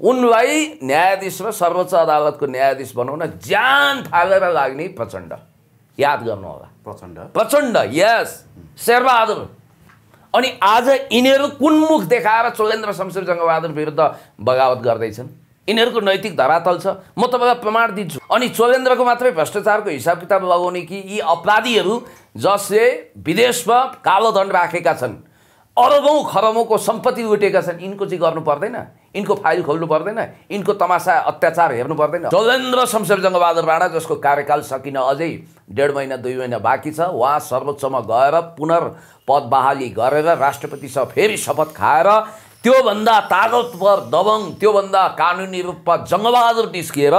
उनलाई न्यायाधीशमा सर्वोच्च अदालतको न्यायाधीश बनाउन ज्यान थालेर लाग्ने प्रचण्ड याद गर्नु होला प्रचण्ड प्रचण्ड यस शेरबहादुर अनि आज यिनीहरू कुन मुख देखाएर चोलेन्द्र शमशेर जङ्गबहादुर विरुद्ध बगावत गर्दैछन् यिनीहरूको नैतिक धरातल छ म तपाईँलाई प्रमाण दिन्छु अनि चोलेन्द्रको मात्रै भ्रष्टाचारको हिसाब किताब लगाउने कि यी अपराधीहरू जसले विदेशमा कालो धन राखेका छन् अरबौँ खरबौँको सम्पत्ति उठेका छन् यिनको चाहिँ गर्नु पर्दैन यिनको फाइल खोल्नु पर्दैन यिनको तमासा अत्याचार हेर्नु पर्दैन चलेन्द्र शमशेर जङ्गबहादुर राणा जसको कार्यकाल सकिन अझै डेढ महिना दुई महिना बाँकी छ उहाँ सर्वोच्चमा गएर पुनर्पदबहाली गरेर राष्ट्रपतिसँग फेरि शपथ खाएर त्योभन्दा तागतवर दबङ त्योभन्दा कानुनी रूपमा जङ्गबहादुर निस्किएर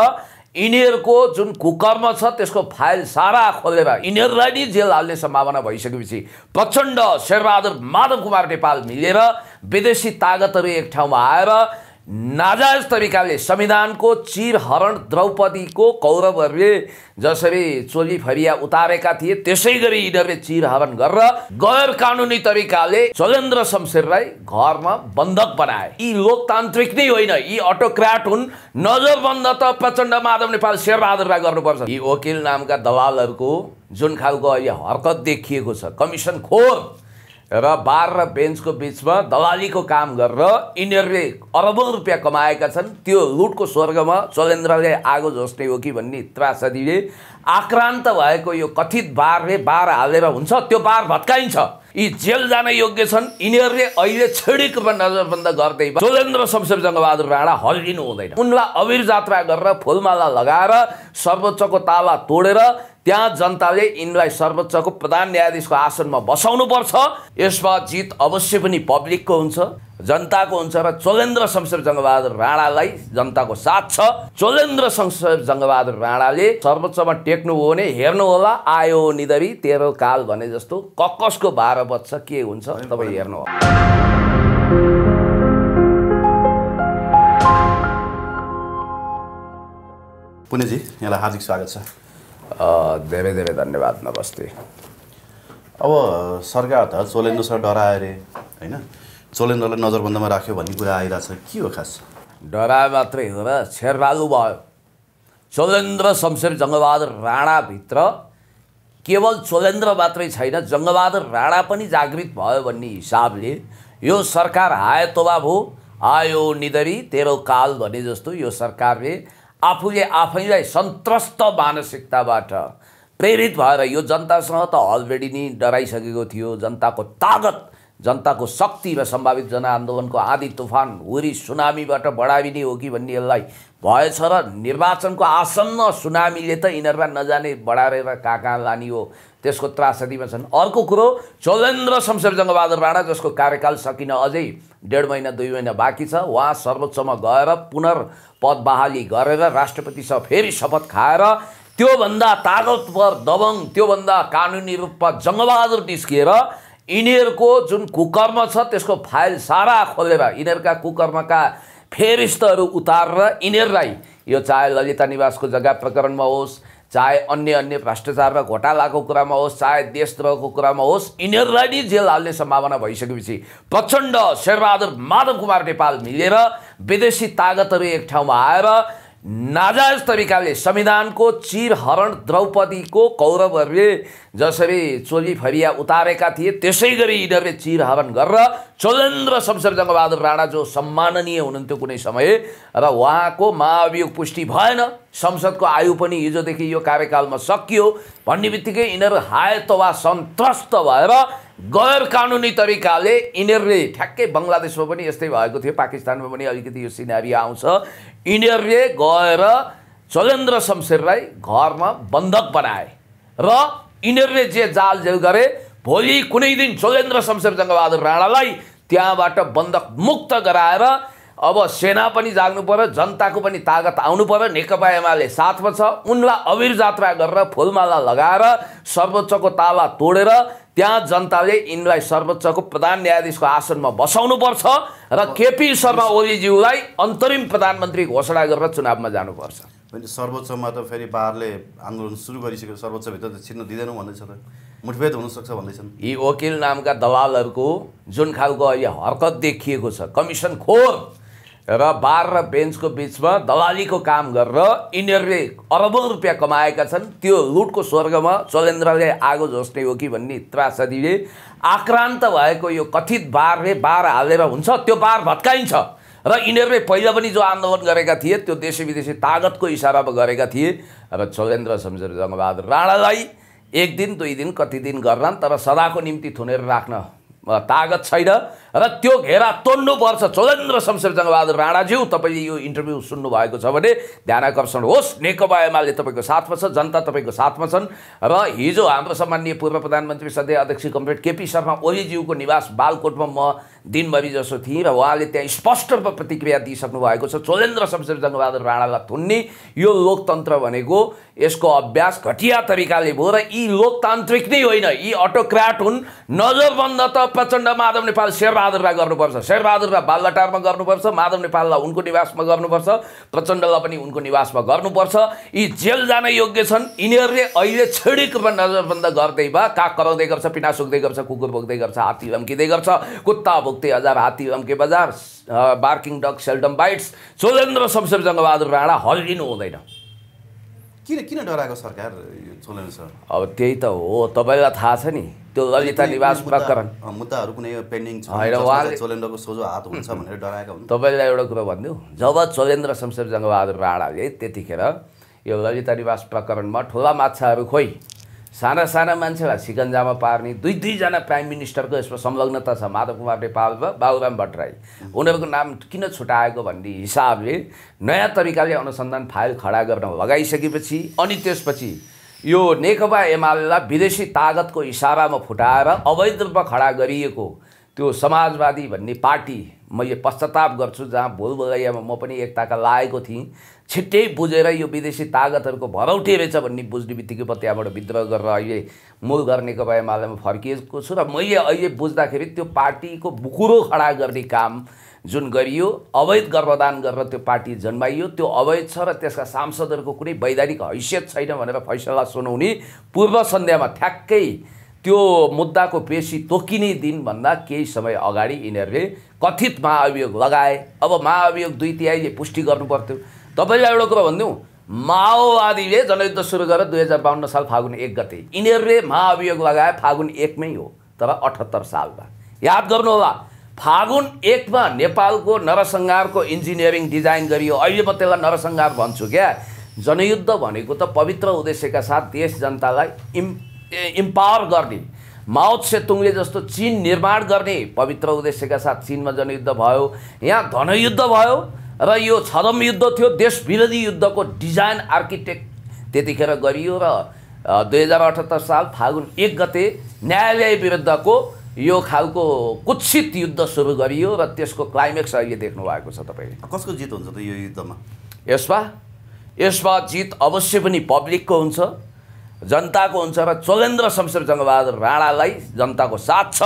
यिनीहरूको जुन कुकर्म छ त्यसको फाइल सारा खोलेर यिनीहरूलाई नै जेल हाल्ने सम्भावना भइसकेपछि प्रचण्ड शेरबहादुर माधव कुमार नेपाल मिलेर विदेशी तागतहरू एक ठाउँमा आएर नाजायज तरिकाले संविधानको चिरहरण द्रौपदीको कौरवहरूले जसरी चोली फरिया उतारेका थिए त्यसै गरी यिनीहरूले चिरहरण गरेर गैर कानुनी तरिकाले चलेन्द्र शमशेरलाई घरमा बन्धक बनाए यी लोकतान्त्रिक नै होइन यी अटोक्राट हुन् नजरबन्द त प्रचण्ड माधव नेपाल शेरबहादुरलाई गर्नुपर्छ यी वकिल नामका दलालहरूको जुन खालको अहिले हरकत देखिएको छ कमिसन खोर र बार र बेन्चको बिचमा दलालीको काम गरेर यिनीहरूले अरबौँ रुपियाँ कमाएका छन् त्यो लुटको स्वर्गमा चलेन्द्रले आगो जस्तै हो कि भन्ने त्रासदीले आक्रान्त भएको यो कथित बारले बार हालेर हुन्छ त्यो बार भत्काइन्छ यी जेल जान योग्य छन् यिनीहरूले अहिले छेडिक रूपमा नजरबन्द गर्दै चोलेन्द्र शमशेर जङ्गबहादुर राणा हल्लिनु हुँदैन उनलाई अविर जात्रा गरेर फुलमाला लगाएर सर्वोच्चको ताला तोडेर त्यहाँ जनताले यिनलाई सर्वोच्चको प्रधान न्यायाधीशको आसनमा बसाउनु पर्छ यसमा जित अवश्य पनि पब्लिकको हुन्छ जनताको हुन्छ र चोलेन्द्र शमशेर जङ्गबहादुर राणालाई जनताको साथ छ चोलेन्द्र शमशेर जङ्गबहादुर राणाले सर्वोच्चमा टेक्नु हो भने हेर्नु होला आयो निधरी तेरो काल भने जस्तो ककसको भार बच्छ के हुन्छ तपाईँ हेर्नु होला पुनेजी यहाँलाई हार्दिक स्वागत छ धेरै धेरै धन्यवाद नमस्ते अब सरकार त चोलेन्द्र सर डरायो अरे होइन चोलेन्द्रलाई नजरबन्दमा राख्यो भन्ने कुरा आइरहेछ के हो खास डराए मात्रै हो र छेरबालु भयो चोलेन्द्र शमशेर जङ्गबहादुर राणाभित्र केवल चोलेन्द्र मात्रै छैन जङ्गबहादुर राणा पनि जागृत भयो भन्ने हिसाबले यो सरकार हाय तोबा हो आयो निधरी तेरो काल भने जस्तो यो सरकारले आफूले आफैलाई सन्तस्त मानसिकताबाट प्रेरित भएर यो जनतासँग त अलरेडी नै डराइसकेको थियो जनताको तागत जनताको शक्ति र सम्भावित जनआन्दोलनको आदि तुफान हुरी सुनामीबाट बढावी नै हो कि भन्ने यसलाई भएछ र निर्वाचनको आसन्न सुनामीले त यिनीहरूमा नजाने बढाएर कहाँ कहाँ लाने हो त्यसको त्रासदीमा छन् अर्को कुरो चौलेन्द्र शमशेर जङ्गबहादुर राणा जसको कार्यकाल सकिन अझै डेढ महिना दुई महिना बाँकी छ उहाँ सर्वोच्चमा गएर पद बहाली गरेर राष्ट्रपतिसँग फेरि शपथ खाएर त्योभन्दा तागतवर दबङ त्योभन्दा कानुनी रूपमा जङ्गबहादुर निस्किएर यिनीहरूको जुन कुकर्म छ त्यसको फाइल सारा खोलेर यिनीहरूका कुकर्मका फेरिस्तहरू उतारेर यिनीहरूलाई यो चाहे ललिता निवासको जग्गा प्रकरणमा होस् चाहे अन्य अन्य भ्रष्टाचारमा घोटालाको कुरामा होस् चाहे देशद्रोहको कुरामा होस् यिनीहरूलाई नै जेल हाल्ने सम्भावना भइसकेपछि प्रचण्ड शेरबहादुर माधव कुमार नेपाल मिलेर विदेशी तागतहरू एक ठाउँमा आएर नाजायज तरिकाले संविधानको चिरहरण द्रौपदीको कौरवहरूले जसरी चोली फरिया उतारेका थिए त्यसै गरी यिनीहरूले चिरहरण गरेर चोलेन्द्र शमशेर जङ्गबहादुर राणा जो सम्माननीय हुनुहुन्थ्यो कुनै समय र उहाँको महाभियोग पुष्टि भएन संसदको आयु पनि हिजोदेखि यो कार्यकालमा सकियो भन्ने बित्तिकै यिनीहरू हायत वा सन्तस्त भएर गैर कानुनी तरिकाले यिनीहरूले ठ्याक्कै बङ्गलादेशमा पनि यस्तै भएको थियो पाकिस्तानमा पनि अलिकति यो सिनारी आउँछ यिनीहरूले गएर जगेन्द्र शमशेरलाई घरमा बन्धक बनाए र यिनीहरूले जे जाल जालझेल गरे भोलि कुनै दिन चोलेन्द्र शमशेर जङ्गबहादुर राणालाई त्यहाँबाट बन्धक मुक्त गराएर अब सेना पनि जाग्नु पऱ्यो जनताको पनि तागत आउनु पऱ्यो नेकपा एमाले साथमा छ उनलाई अविर जात्रा गरेर फुलमाला लगाएर सर्वोच्चको ताला तोडेर त्यहाँ जनताले यिनलाई सर्वोच्चको प्रधान न्यायाधीशको आसनमा बसाउनुपर्छ र केपी शर्मा ओलीज्यूलाई अन्तरिम प्रधानमन्त्री घोषणा गरेर चुनावमा जानुपर्छ सर्वोच्चमा त फेरि बारले आन्दोलन सुरु गरिसक्यो सर्वोच्चभित्र त छिर्न दिँदैनौँ भन्दैछ त मुठभेद हुनसक्छ भन्दैछन् यी वकिल नामका दलालहरूको जुन खालको अहिले हरकत देखिएको छ कमिसन खोर र बार र बेन्चको बिचमा दलालीको काम गरेर यिनीहरूले अरबौँ रुपियाँ कमाएका छन् त्यो लुटको स्वर्गमा चलेन्द्रले आगो झोस्ने हो कि भन्ने त्रासदीले आक्रान्त भएको यो कथित बारले बार हालेर हुन्छ त्यो बार भत्काइन्छ र यिनीहरूले पहिला पनि जो आन्दोलन गरेका थिए त्यो देशी विदेशी तागतको इसारामा गरेका थिए र चलेन्द्र शमशेर जङ्गबहादुर राणालाई एक दिन दुई दिन कति दिन गर्लान् तर सदाको निम्ति थुनेर राख्न तागत छैन र त्यो घेरा तोड्नुपर्छ चौधेन्द्र शमशेर जङ्गबहादुर राणाज्यू तपाईँले यो इन्टरभ्यू सुन्नुभएको छ भने ध्यान आकर्षण होस् नेकपा एमाले तपाईँको साथमा छ जनता तपाईँको साथमा छन् र हिजो हाम्रो सम्मान्य पूर्व प्रधानमन्त्री सदय अध्यक्ष कमरेड केपी शर्मा ओलीज्यूको निवास बालकोटमा म दिनभरि जसो थिएँ र उहाँले त्यहाँ स्पष्ट रूपमा प्रतिक्रिया दिइसक्नु भएको छ चौधेन्द्र शमशेर जङ्गबहादुर राणालाई थुन्ने यो लोकतन्त्र भनेको यसको अभ्यास घटिया तरिकाले भयो र यी लोकतान्त्रिक नै होइन यी अटोक्राट हुन् नजरबन्द त प्रचण्ड माधव नेपाल सेवा शेरबहादुरमा गर्नुपर्छ शेरबहादुरमा बाल्लाटारमा गर्नुपर्छ माधव नेपाललाई उनको निवासमा गर्नुपर्छ प्रचण्डलाई पनि उनको निवासमा गर्नुपर्छ यी जेल जान योग्य छन् यिनीहरूले अहिले रूपमा नजरबन्द गर्दै भए काग कराउँदै गर्छ पिना सुक्दै गर्छ कुकुर भोग्दै गर्छ हात्ती लम्किँदै गर्छ कुत्ता भोक्दै हजार हात्ती लम्के बजार barking dog seldom bites Cholendra Shumsher Jung Bahadur Rana हल्लिनु हुँदैन किन किन डराएको सरकार सर अब त्यही त हो तपाईँलाई थाहा छ नि त्यो ललिता निवास प्रकरण मुद्दाहरू कुनै पेन्डिङ छ चोलेन्द्रको सोझो हात हुन्छ भनेर डराएका हुन् तपाईँलाई एउटा कुरा भनिदिउँ जब चोलेन्द्र शमशेर जङ्गबहादुर राणाले त्यतिखेर यो ललिता निवास प्रकरणमा ठुला माछाहरू खोइ साना साना मान्छेलाई सिकन्जामा पार्ने दुई दुईजना प्राइम मिनिस्टरको यसमा संलग्नता छ माधव कुमार नेपाल र बाबुराम भट्टराई उनीहरूको नाम किन छुट्याएको भन्ने हिसाबले नयाँ तरिकाले अनुसन्धान फाइल खडा गर्न लगाइसकेपछि अनि त्यसपछि यो नेकपा एमालेलाई विदेशी तागतको इसारामा फुटाएर अवैध रूपमा खडा गरिएको त्यो समाजवादी भन्ने पार्टी मैले पश्चाताप गर्छु जहाँ भुल बगैयामा म पनि एकताका लागेको थिएँ छिट्टै बुझेर यो विदेशी तागतहरूको भरौटे रहेछ भन्ने बुझ्ने बित्तिकै म त्यहाँबाट विद्रोह गरेर अहिले मूल घर नेकपा एमालेमा फर्किएको छु र मैले अहिले बुझ्दाखेरि त्यो पार्टीको बुकुरो खडा गर्ने काम जुन गरियो अवैध गर्भदान गरेर त्यो पार्टी जन्माइयो त्यो अवैध छ र त्यसका सांसदहरूको कुनै वैधानिक हैसियत छैन भनेर फैसला सुनाउने पूर्व सन्ध्यामा ठ्याक्कै त्यो मुद्दाको पेसी तोकिने दिनभन्दा केही समय अगाडि यिनीहरूले कथित महाअभियोग लगाए अब महाअभियोग दुई तिहाईले पुष्टि गर्नु पर्थ्यो तपाईँलाई एउटा कुरा भनिदिउँ माओवादीले जनयुद्ध सुरु गरेर दुई हजार बाहन्न साल फागुन एक गते यिनीहरूले महाअभियोग लगाए फागुन एकमै हो तर अठहत्तर सालमा याद गर्नुहोला फागुन एकमा नेपालको नरसङ्घारको इन्जिनियरिङ डिजाइन गरियो अहिले म त्यसलाई नरसङ्घार भन्छु क्या जनयुद्ध भनेको त पवित्र उद्देश्यका साथ देश जनतालाई इम् इम्पावर गर्ने माओ सेतुङले जस्तो चिन निर्माण गर्ने पवित्र उद्देश्यका साथ चिनमा जनयुद्ध भयो यहाँ धनयुद्ध भयो र यो छदम युद्ध थियो देश विरोधी युद्धको डिजाइन आर्किटेक्ट त्यतिखेर गरियो र दुई हजार अठहत्तर साल फागुन एक गते न्यायालय विरुद्धको यो खालको कुत्सित युद्ध सुरु गरियो र त्यसको क्लाइमेक्स अहिले देख्नु भएको छ तपाईँले कसको जित हुन्छ त यो युद्धमा यसमा यसमा जित अवश्य पनि पब्लिकको हुन्छ जनताको हुन्छ र चोगेन्द्र शमशेर जङ्गबहादुर राणालाई जनताको साथ छ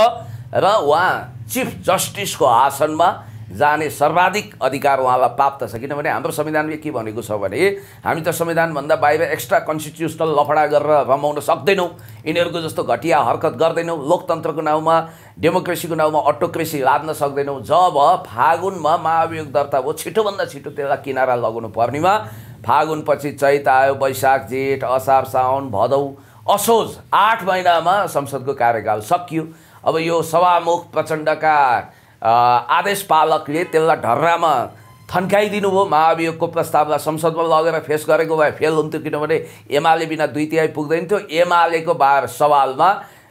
र उहाँ चिफ जस्टिसको आसनमा जाने सर्वाधिक अधिकार उहाँलाई प्राप्त छ किनभने हाम्रो संविधानले के भनेको छ भने हामी त संविधानभन्दा बाहिर एक्स्ट्रा कन्स्टिट्युसनल लफडा गरेर रमाउन सक्दैनौँ यिनीहरूको जस्तो घटिया हरकत गर्दैनौँ लोकतन्त्रको नाउँमा डेमोक्रेसीको नाउँमा अटोक्रेसी लाद्न सक्दैनौँ जब फागुनमा महाभियोग दर्ता भयो छिटोभन्दा छिटो त्यसलाई किनारा लगाउनु पर्नेमा फागुनपछि चैत आयो वैशाख जेठ असार साउन भदौ असोज आठ महिनामा संसदको कार्यकाल सकियो अब यो सभामुख प्रचण्डका आदेश पालकले त्यसलाई ढर्रामा थन्काइदिनु भयो महाभियोगको प्रस्तावलाई संसदमा लगेर फेस गरेको भए फेल हुन्थ्यो किनभने एमाले बिना दुई तिहाई पुग्दैन थियो एमालेको बा सवालमा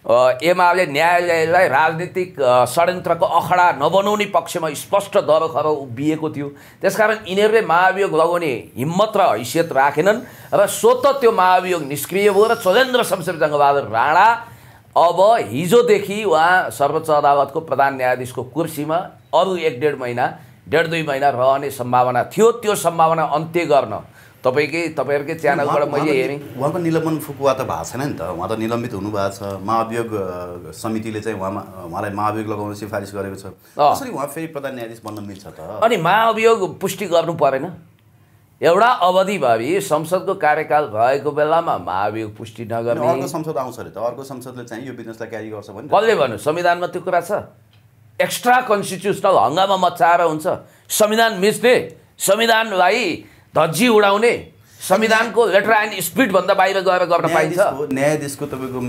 एमाले न्यायालयलाई राजनीतिक षड्यन्त्रको अखडा नबनाउने पक्षमा स्पष्ट दरोखर उभिएको थियो त्यसकारण यिनीहरूले महाभियोग लगाउने हिम्मत र हैसियत राखेनन् र स्वत त्यो महाभियोग निष्क्रिय भयो र चलेन्द्र शमशेर जङ्गबहादुर राणा अब हिजोदेखि उहाँ सर्वोच्च अदालतको प्रधान न्यायाधीशको कुर्सीमा अरू एक डेढ महिना डेढ दुई महिना रहने सम्भावना थियो त्यो सम्भावना अन्त्य गर्न तपाईँकै तपाईँहरूकै च्यानलबाट मैले हेरेँ उहाँको निलम्बन फुकुवा त भएको छैन नि त उहाँ त निलम्बित हुनुभएको छ महाभियोग समितिले चाहिँ उहाँमा उहाँलाई महाभियोग लगाउने सिफारिस गरेको छ उहाँ फेरि प्रधान न्यायाधीश बन्न मिल्छ त अनि महाअभियोग पुष्टि गर्नु परेन एउटा अवधि भावी संसदको कार्यकाल भएको बेलामा महाभियोग पुष्टि नगर्ने संसद आउँछ अरे त अर्को संसदले चाहिँ यो बिजनेसलाई क्यारी गर्छ भने कसले भन्नु संविधानमा त्यो कुरा छ एक्स्ट्रा कन्स्टिट्युसनल हङ्गामा मचाएर हुन्छ संविधान मिच्ने संविधानलाई धज्जी उडाउने संविधानको लेटर एन्ड स्पिडभन्दा बाहिर गएर गर्न पाइन्छ न्यायाधीशको तपाईँको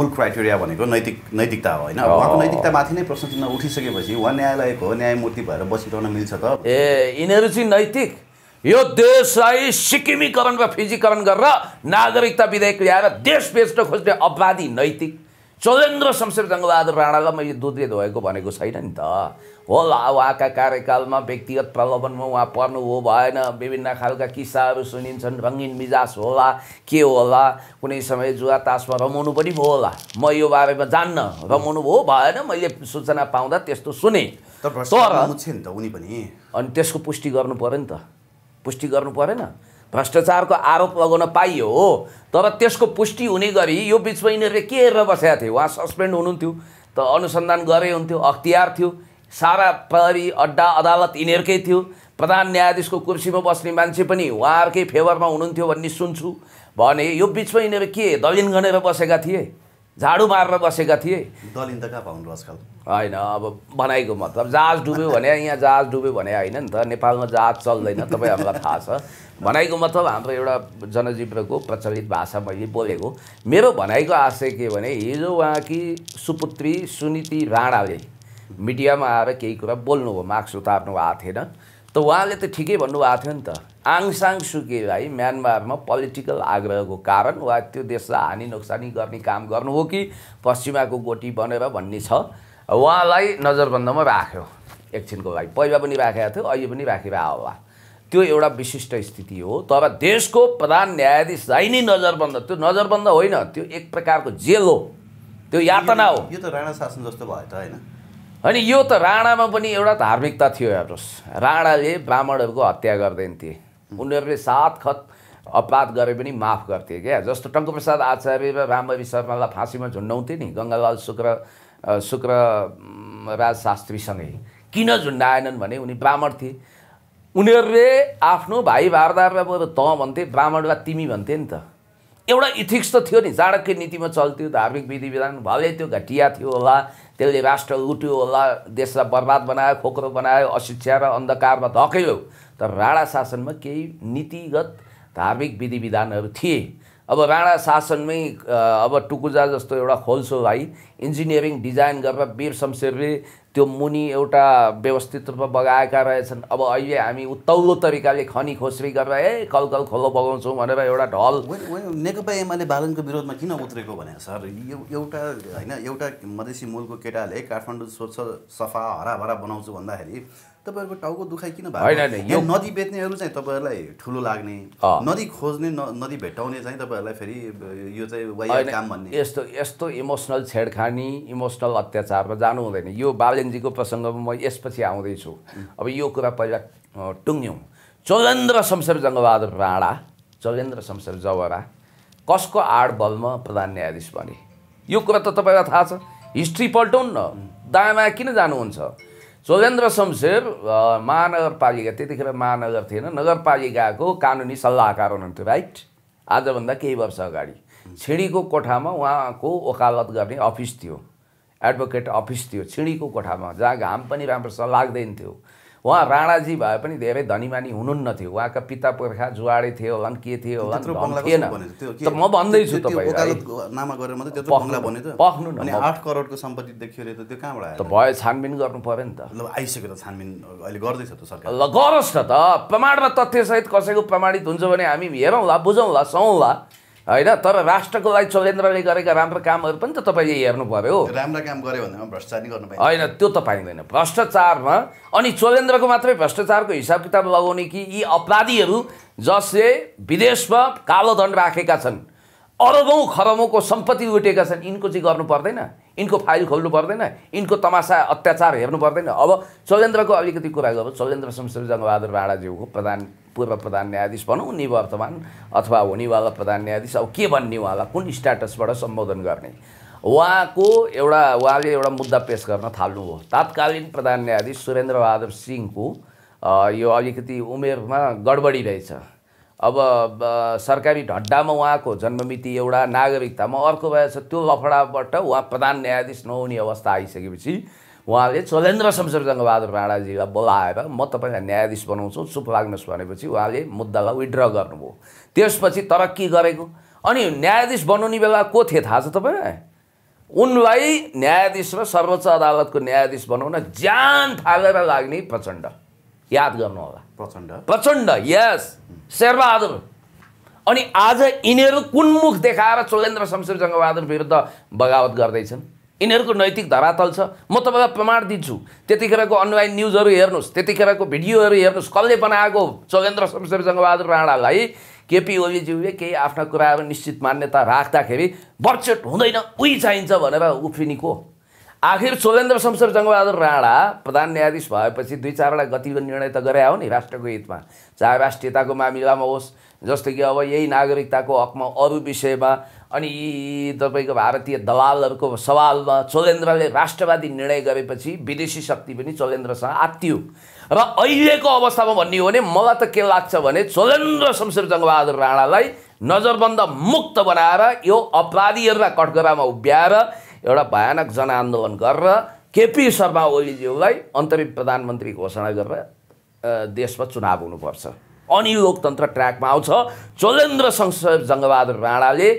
मूल क्राइटेरिया भनेको नैतिक नैतिकता हो होइन उहाँको माथि नै प्रश्न चिन्ह उठिसकेपछि उहाँ न्यायालयको न्यायमूर्ति भएर बसिरहन मिल्छ त ए यिनीहरू चाहिँ नैतिक यो देशलाई सिक्किमीकरण र फिजीकरण गरेर नागरिकता विधेयक ल्याएर देश बेच्न खोज्ने अपवादी नैतिक चौलेन्द्र शमशेर जङ्गबहादुर राणालाई मैले दुधले भएको भनेको छैन नि त होला उहाँका कार्यकालमा व्यक्तिगत प्रलोभनमा उहाँ पर्नु हो भएन विभिन्न खालका किस्साहरू सुनिन्छन् रङ्गिन मिजाज होला के होला कुनै समय जुवा तासमा रमाउनु पनि भयो होला म यो बारेमा जान्न रमाउनु भयो भएन मैले सूचना पाउँदा त्यस्तो सुने तर अनि त्यसको पुष्टि गर्नु पऱ्यो नि त पुष्टि गर्नु परेन भ्रष्टाचारको आरोप लगाउन पाइयो हो तर त्यसको पुष्टि हुने गरी यो बिचमा यिनीहरूले के हेरेर बसेका थिए उहाँ सस्पेन्ड हुनुहुन्थ्यो त अनुसन्धान गरे हुन्थ्यो अख्तियार थियो सारा प्रहरी अड्डा अदालत यिनीहरूकै थियो प्रधान न्यायाधीशको कुर्सीमा बस्ने मान्छे पनि उहाँहरूकै फेभरमा हुनुहुन्थ्यो भन्ने सुन्छु भने यो बिचमा यिनीहरू के दलिन गनेर बसेका थिए झाडु मारेर बसेका थिए त कहाँ पाउनु आजकल होइन अब बनाएको मतलब जहाज डुब्यो भने यहाँ जहाज डुब्यो भने होइन नि त नेपालमा जहाज चल्दैन तपाईँ हामीलाई थाहा छ भनाइको मतलब हाम्रो एउटा जनजीवनको प्रचलित भाषा मैले बोलेको मेरो भनाइको आशय के भने हिजो उहाँकी सुपुत्री सुनिति राणाले मिडियामा आएर केही कुरा बोल्नुभयो मार्क्स उतार्नु भएको थिएन त उहाँले त ठिकै भन्नुभएको थियो नि त आङसाङ सुकेलाई म्यानमारमा पोलिटिकल आग्रहको कारण वा त्यो देशलाई हानि नोक्सानी गर्ने काम गर्नु हो कि पश्चिमाको गोटी बनेर भन्ने छ उहाँलाई नजरबन्दमा राख्यो एकछिनको लागि पहिला पनि राखेको थियो अहिले पनि राखेर होला त्यो एउटा विशिष्ट स्थिति हो तर देशको प्रधान न्यायाधीशलाई नै नजरबन्द त्यो नजरबन्द होइन त्यो एक प्रकारको जेल हो त्यो यातना हो यो त राणा शासन जस्तो भयो त होइन होइन यो त राणामा पनि एउटा धार्मिकता थियो हेर्नुहोस् राणाले ब्राह्मणहरूको हत्या गर्दैन थिए उनीहरूले सात खत अपराध गरे पनि माफ गर्थे क्या जस्तो टङ्कुप्रसाद आचार्य र रामहरि शर्मालाई फाँसीमा झुन्डाउँथे नि गङ्गालाल शुक्र शुक्र राज शास्त्रीसँगै किन झुन्डाएनन् भने उनी ब्राह्मण थिए उनीहरूले आफ्नो भाइ भारदार बरु त भन्थे ब्राह्मण वा तिमी भन्थे नि त एउटा इथिक्स त थियो नि चाणक्य नीतिमा चल्थ्यो धार्मिक विधि विधान भले त्यो घटिया थियो होला त्यसले राष्ट्र लुट्यो होला देशलाई बर्बाद बनायो खोक्रो बनायो अशिक्षा र अन्धकारमा धकेल्यो तर राणा शासनमा केही नीतिगत धार्मिक विधि विधानहरू थिए अब राणा शासनमै अब टुकुजा जस्तो एउटा खोल्सो भाइ इन्जिनियरिङ डिजाइन गरेर वीर शमशेरले त्यो मुनि एउटा व्यवस्थित रूपमा बगाएका रहेछन् अब अहिले हामी उत्तौलो तरिकाले खनी खोस्री गरेर ए कलकल खोलो बगाउँछौँ भनेर एउटा ढल नेकपा एमाले बालनको विरोधमा किन उत्रेको भने सर यो एउटा होइन एउटा मधेसी मूलको केटाले काठमाडौँ स्वच्छ सफा हराभरा बनाउँछु भन्दाखेरि तपाईँहरूको टाउको दुखाइ किन भयो नदी बेच्नेहरू चाहिँ तपाईँहरूलाई ठुलो लाग्ने नदी खोज्ने नदी भेटाउने चाहिँ तपाईँहरूलाई फेरि यो चाहिँ काम भन्ने यस्तो यस्तो इमोसनल छेडखानी इमोसनल अत्याचारमा जानु हुँदैन यो बालनजीको प्रसङ्गमा म यसपछि आउँदैछु अब यो कुरा पहिला टुङ्ग्यौँ चौलेन्द्र शमशेर जङ्गबहादुर राणा चौलेन्द्र शमशेर जवरा कसको आड बलमा प्रधान न्यायाधीश बने यो कुरा त तपाईँलाई थाहा छ हिस्ट्री पल्टाउन् न दायाँमा किन जानुहुन्छ चोलेन्द्र शमशेर महानगरपालिक महानगर थे नगरपालिक को कानूनी सलाहकार हो राइट आज भाग कई वर्ष अगाडि छिँडीको कोठामा उहाँको ओकालत गर्ने अफिस थियो एडभोकेट अफिस को कोठा में जहाँ घाम पनि राम्रोसँग लाग्दैन थियो उहाँ राणाजी भए पनि धेरै धनीमानी हुनुहुन्न थियो उहाँका पिता पुर्खा जुवाडे थियो होला के थियो होला थिएन त म भन्दैछु पख्नु न आठ करोडको सम्पत्ति देखियो अरे त त्यो कहाँबाट त भयो छानबिन गर्नु पऱ्यो नि त आइसक्यो त छानबिन अहिले गर्दैछ त सरकार ल गरोस् न त प्रमाणमा तथ्यसहित कसैको प्रमाणित हुन्छ भने हामी हेरौँला बुझौँला सहौँला होइन तर राष्ट्रको लागि चौधेन्द्रले गरेका राम्रो कामहरू पनि त तपाईँले हेर्नु पऱ्यो राम्रो काम गर्यो भने भ्रष्टाचार गर्नु होइन त्यो त पाइँदैन भ्रष्टाचारमा अनि चौधेन्द्रको मात्रै भ्रष्टाचारको हिसाब किताब लगाउने कि यी अपराधीहरू जसले विदेशमा कालो दण्ड राखेका छन् अरबौँ खरबौँको सम्पत्ति उठेका छन् यिनको चाहिँ गर्नु पर्दैन यिनको फाइल खोल्नु पर्दैन यिनको तमासा अत्याचार हेर्नु पर्दैन अब चौजेन्द्रको अलिकति कुरा गरौँ चौजेन्द्र शमशेर जङ्गबहादुर राणाज्यूको प्रधान पूर्व प्रधान न्यायाधीश भनौँ नि वर्तमान अथवा हुनेवाला प्रधान न्यायाधीश अब के भन्ने उहाँलाई कुन स्ट्याटसबाट सम्बोधन गर्ने उहाँको एउटा उहाँले एउटा मुद्दा पेस गर्न थाल्नुभयो तात्कालीन प्रधान न्यायाधीश सुरेन्द्र बहादुर सिंहको यो अलिकति उमेरमा गडबडी रहेछ अब सरकारी ढड्डामा उहाँको जन्ममिति एउटा नागरिकतामा अर्को भएछ त्यो अफडाबाट उहाँ प्रधान न्यायाधीश नहुने अवस्था आइसकेपछि उहाँले चलेन्द्र शमशेर जङ्गबहादुर राणाजीलाई बोलाएर म तपाईँलाई न्यायाधीश बनाउँछु चुप लाग्नुहोस् भनेपछि उहाँले मुद्दालाई विड्र गर्नुभयो त्यसपछि तरक्की गरेको अनि न्यायाधीश बनाउने बेला को थिए थाहा छ तपाईँलाई उनलाई न्यायाधीश र सर्वोच्च अदालतको न्यायाधीश बनाउन ज्यान थालेर लाग्ने प्रचण्ड याद गर्नुहोला प्रचण्ड प्रचण्ड यस शेरबहादुर अनि आज यिनीहरू कुन मुख देखाएर चोलेन्द्र शमशेर जङ्गबहादुर विरुद्ध बगावत गर्दैछन् यिनीहरूको नैतिक धरातल छ म तपाईँलाई प्रमाण दिन्छु त्यतिखेरको अनलाइन न्युजहरू हेर्नुहोस् त्यतिखेरको भिडियोहरू हेर्नुहोस् कसले बनाएको चोगेन्द्र शमशेर जङ्गबहादुर राणालाई केपी ओलीज्यूले केही आफ्ना कुराहरू निश्चित मान्यता राख्दाखेरि बर्चेट हुँदैन उही चाहिन्छ भनेर उफ्रिनेको आखिर सोलेन्द्र शमशेर जङ्गबहादुर राणा प्रधान न्यायाधीश भएपछि दुई चारवटा गतिको निर्णय त गरे हो नि राष्ट्रको हितमा चाहे राष्ट्रियताको मामिलामा होस् जस्तो कि अब यही नागरिकताको हकमा अरू विषयमा अनि यी तपाईँको भारतीय दलालहरूको सवालमा चोलेन्द्रले राष्ट्रवादी निर्णय गरेपछि विदेशी शक्ति पनि चोलेन्द्रसँग आत्तियो र अहिलेको अवस्थामा भन्ने हो भने मलाई त के लाग्छ भने चोलेन्द्र शमशेर जङ्गबहादुर राणालाई नजरबन्द मुक्त बनाएर यो अपराधीहरूलाई कटघरामा उभ्याएर एउटा भयानक जनआन्दोलन गरेर केपी शर्मा ओलीज्यूलाई अन्तरिम प्रधानमन्त्री घोषणा गरेर देशमा चुनाव हुनुपर्छ अनि लोकतन्त्र ट्र्याकमा आउँछ चोलेन्द्र संसद जङ्गबहादुर राणाले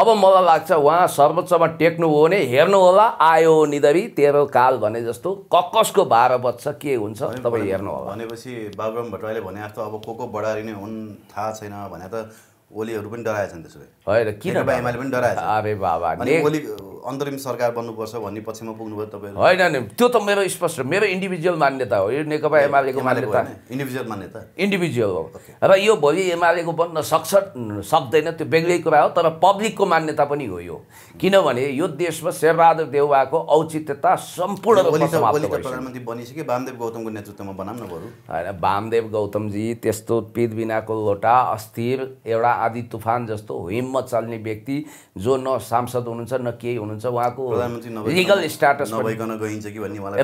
अब मलाई लाग्छ उहाँ सर्वोच्चमा टेक्नु हो भने होला आयो निधरी तेरो काल भने जस्तो ककसको भार बच्छ के हुन्छ तपाईँ हेर्नु होला भनेपछि बाबुराम भट्टराईले भने जस्तो अब को को बडारी नै हुन् थाहा छैन भने त ओलीहरू पनि डराएछन् त्यसो भए होइन किन एमाले पनि डराएछ अरे बाबा ओली अन्तरिम सरकार बन्नुपर्छ भन्ने पक्षमा पुग्नुभयो तपाईँ होइन त्यो त मेरो स्पष्ट मेरो इन्डिभिजुअल मान्यता हो यो नेकपा एमालेको मान्यता इन्डिभिजुअल मान्यता इन्डिभिजुअल हो र यो भोलि एमालेको बन्न सक्छ सक्दैन त्यो बेग्लै कुरा हो तर पब्लिकको मान्यता पनि हो यो किनभने यो देशमा शेरबहादुर देउवाको औचित्यता सम्पूर्ण प्रधानमन्त्री बनिसके वामदेव गौतमको नेतृत्वमा बनाउनु भयो होइन वामदेव गौतमजी त्यस्तो पित बिनाको लोटा अस्थिर एउटा आदि तुफान जस्तो हिम्मत चल्ने व्यक्ति जो न सांसद हुनुहुन्छ न केही हुनुहुन्छ हुन्छ उहाँको लिगल स्ट्याटस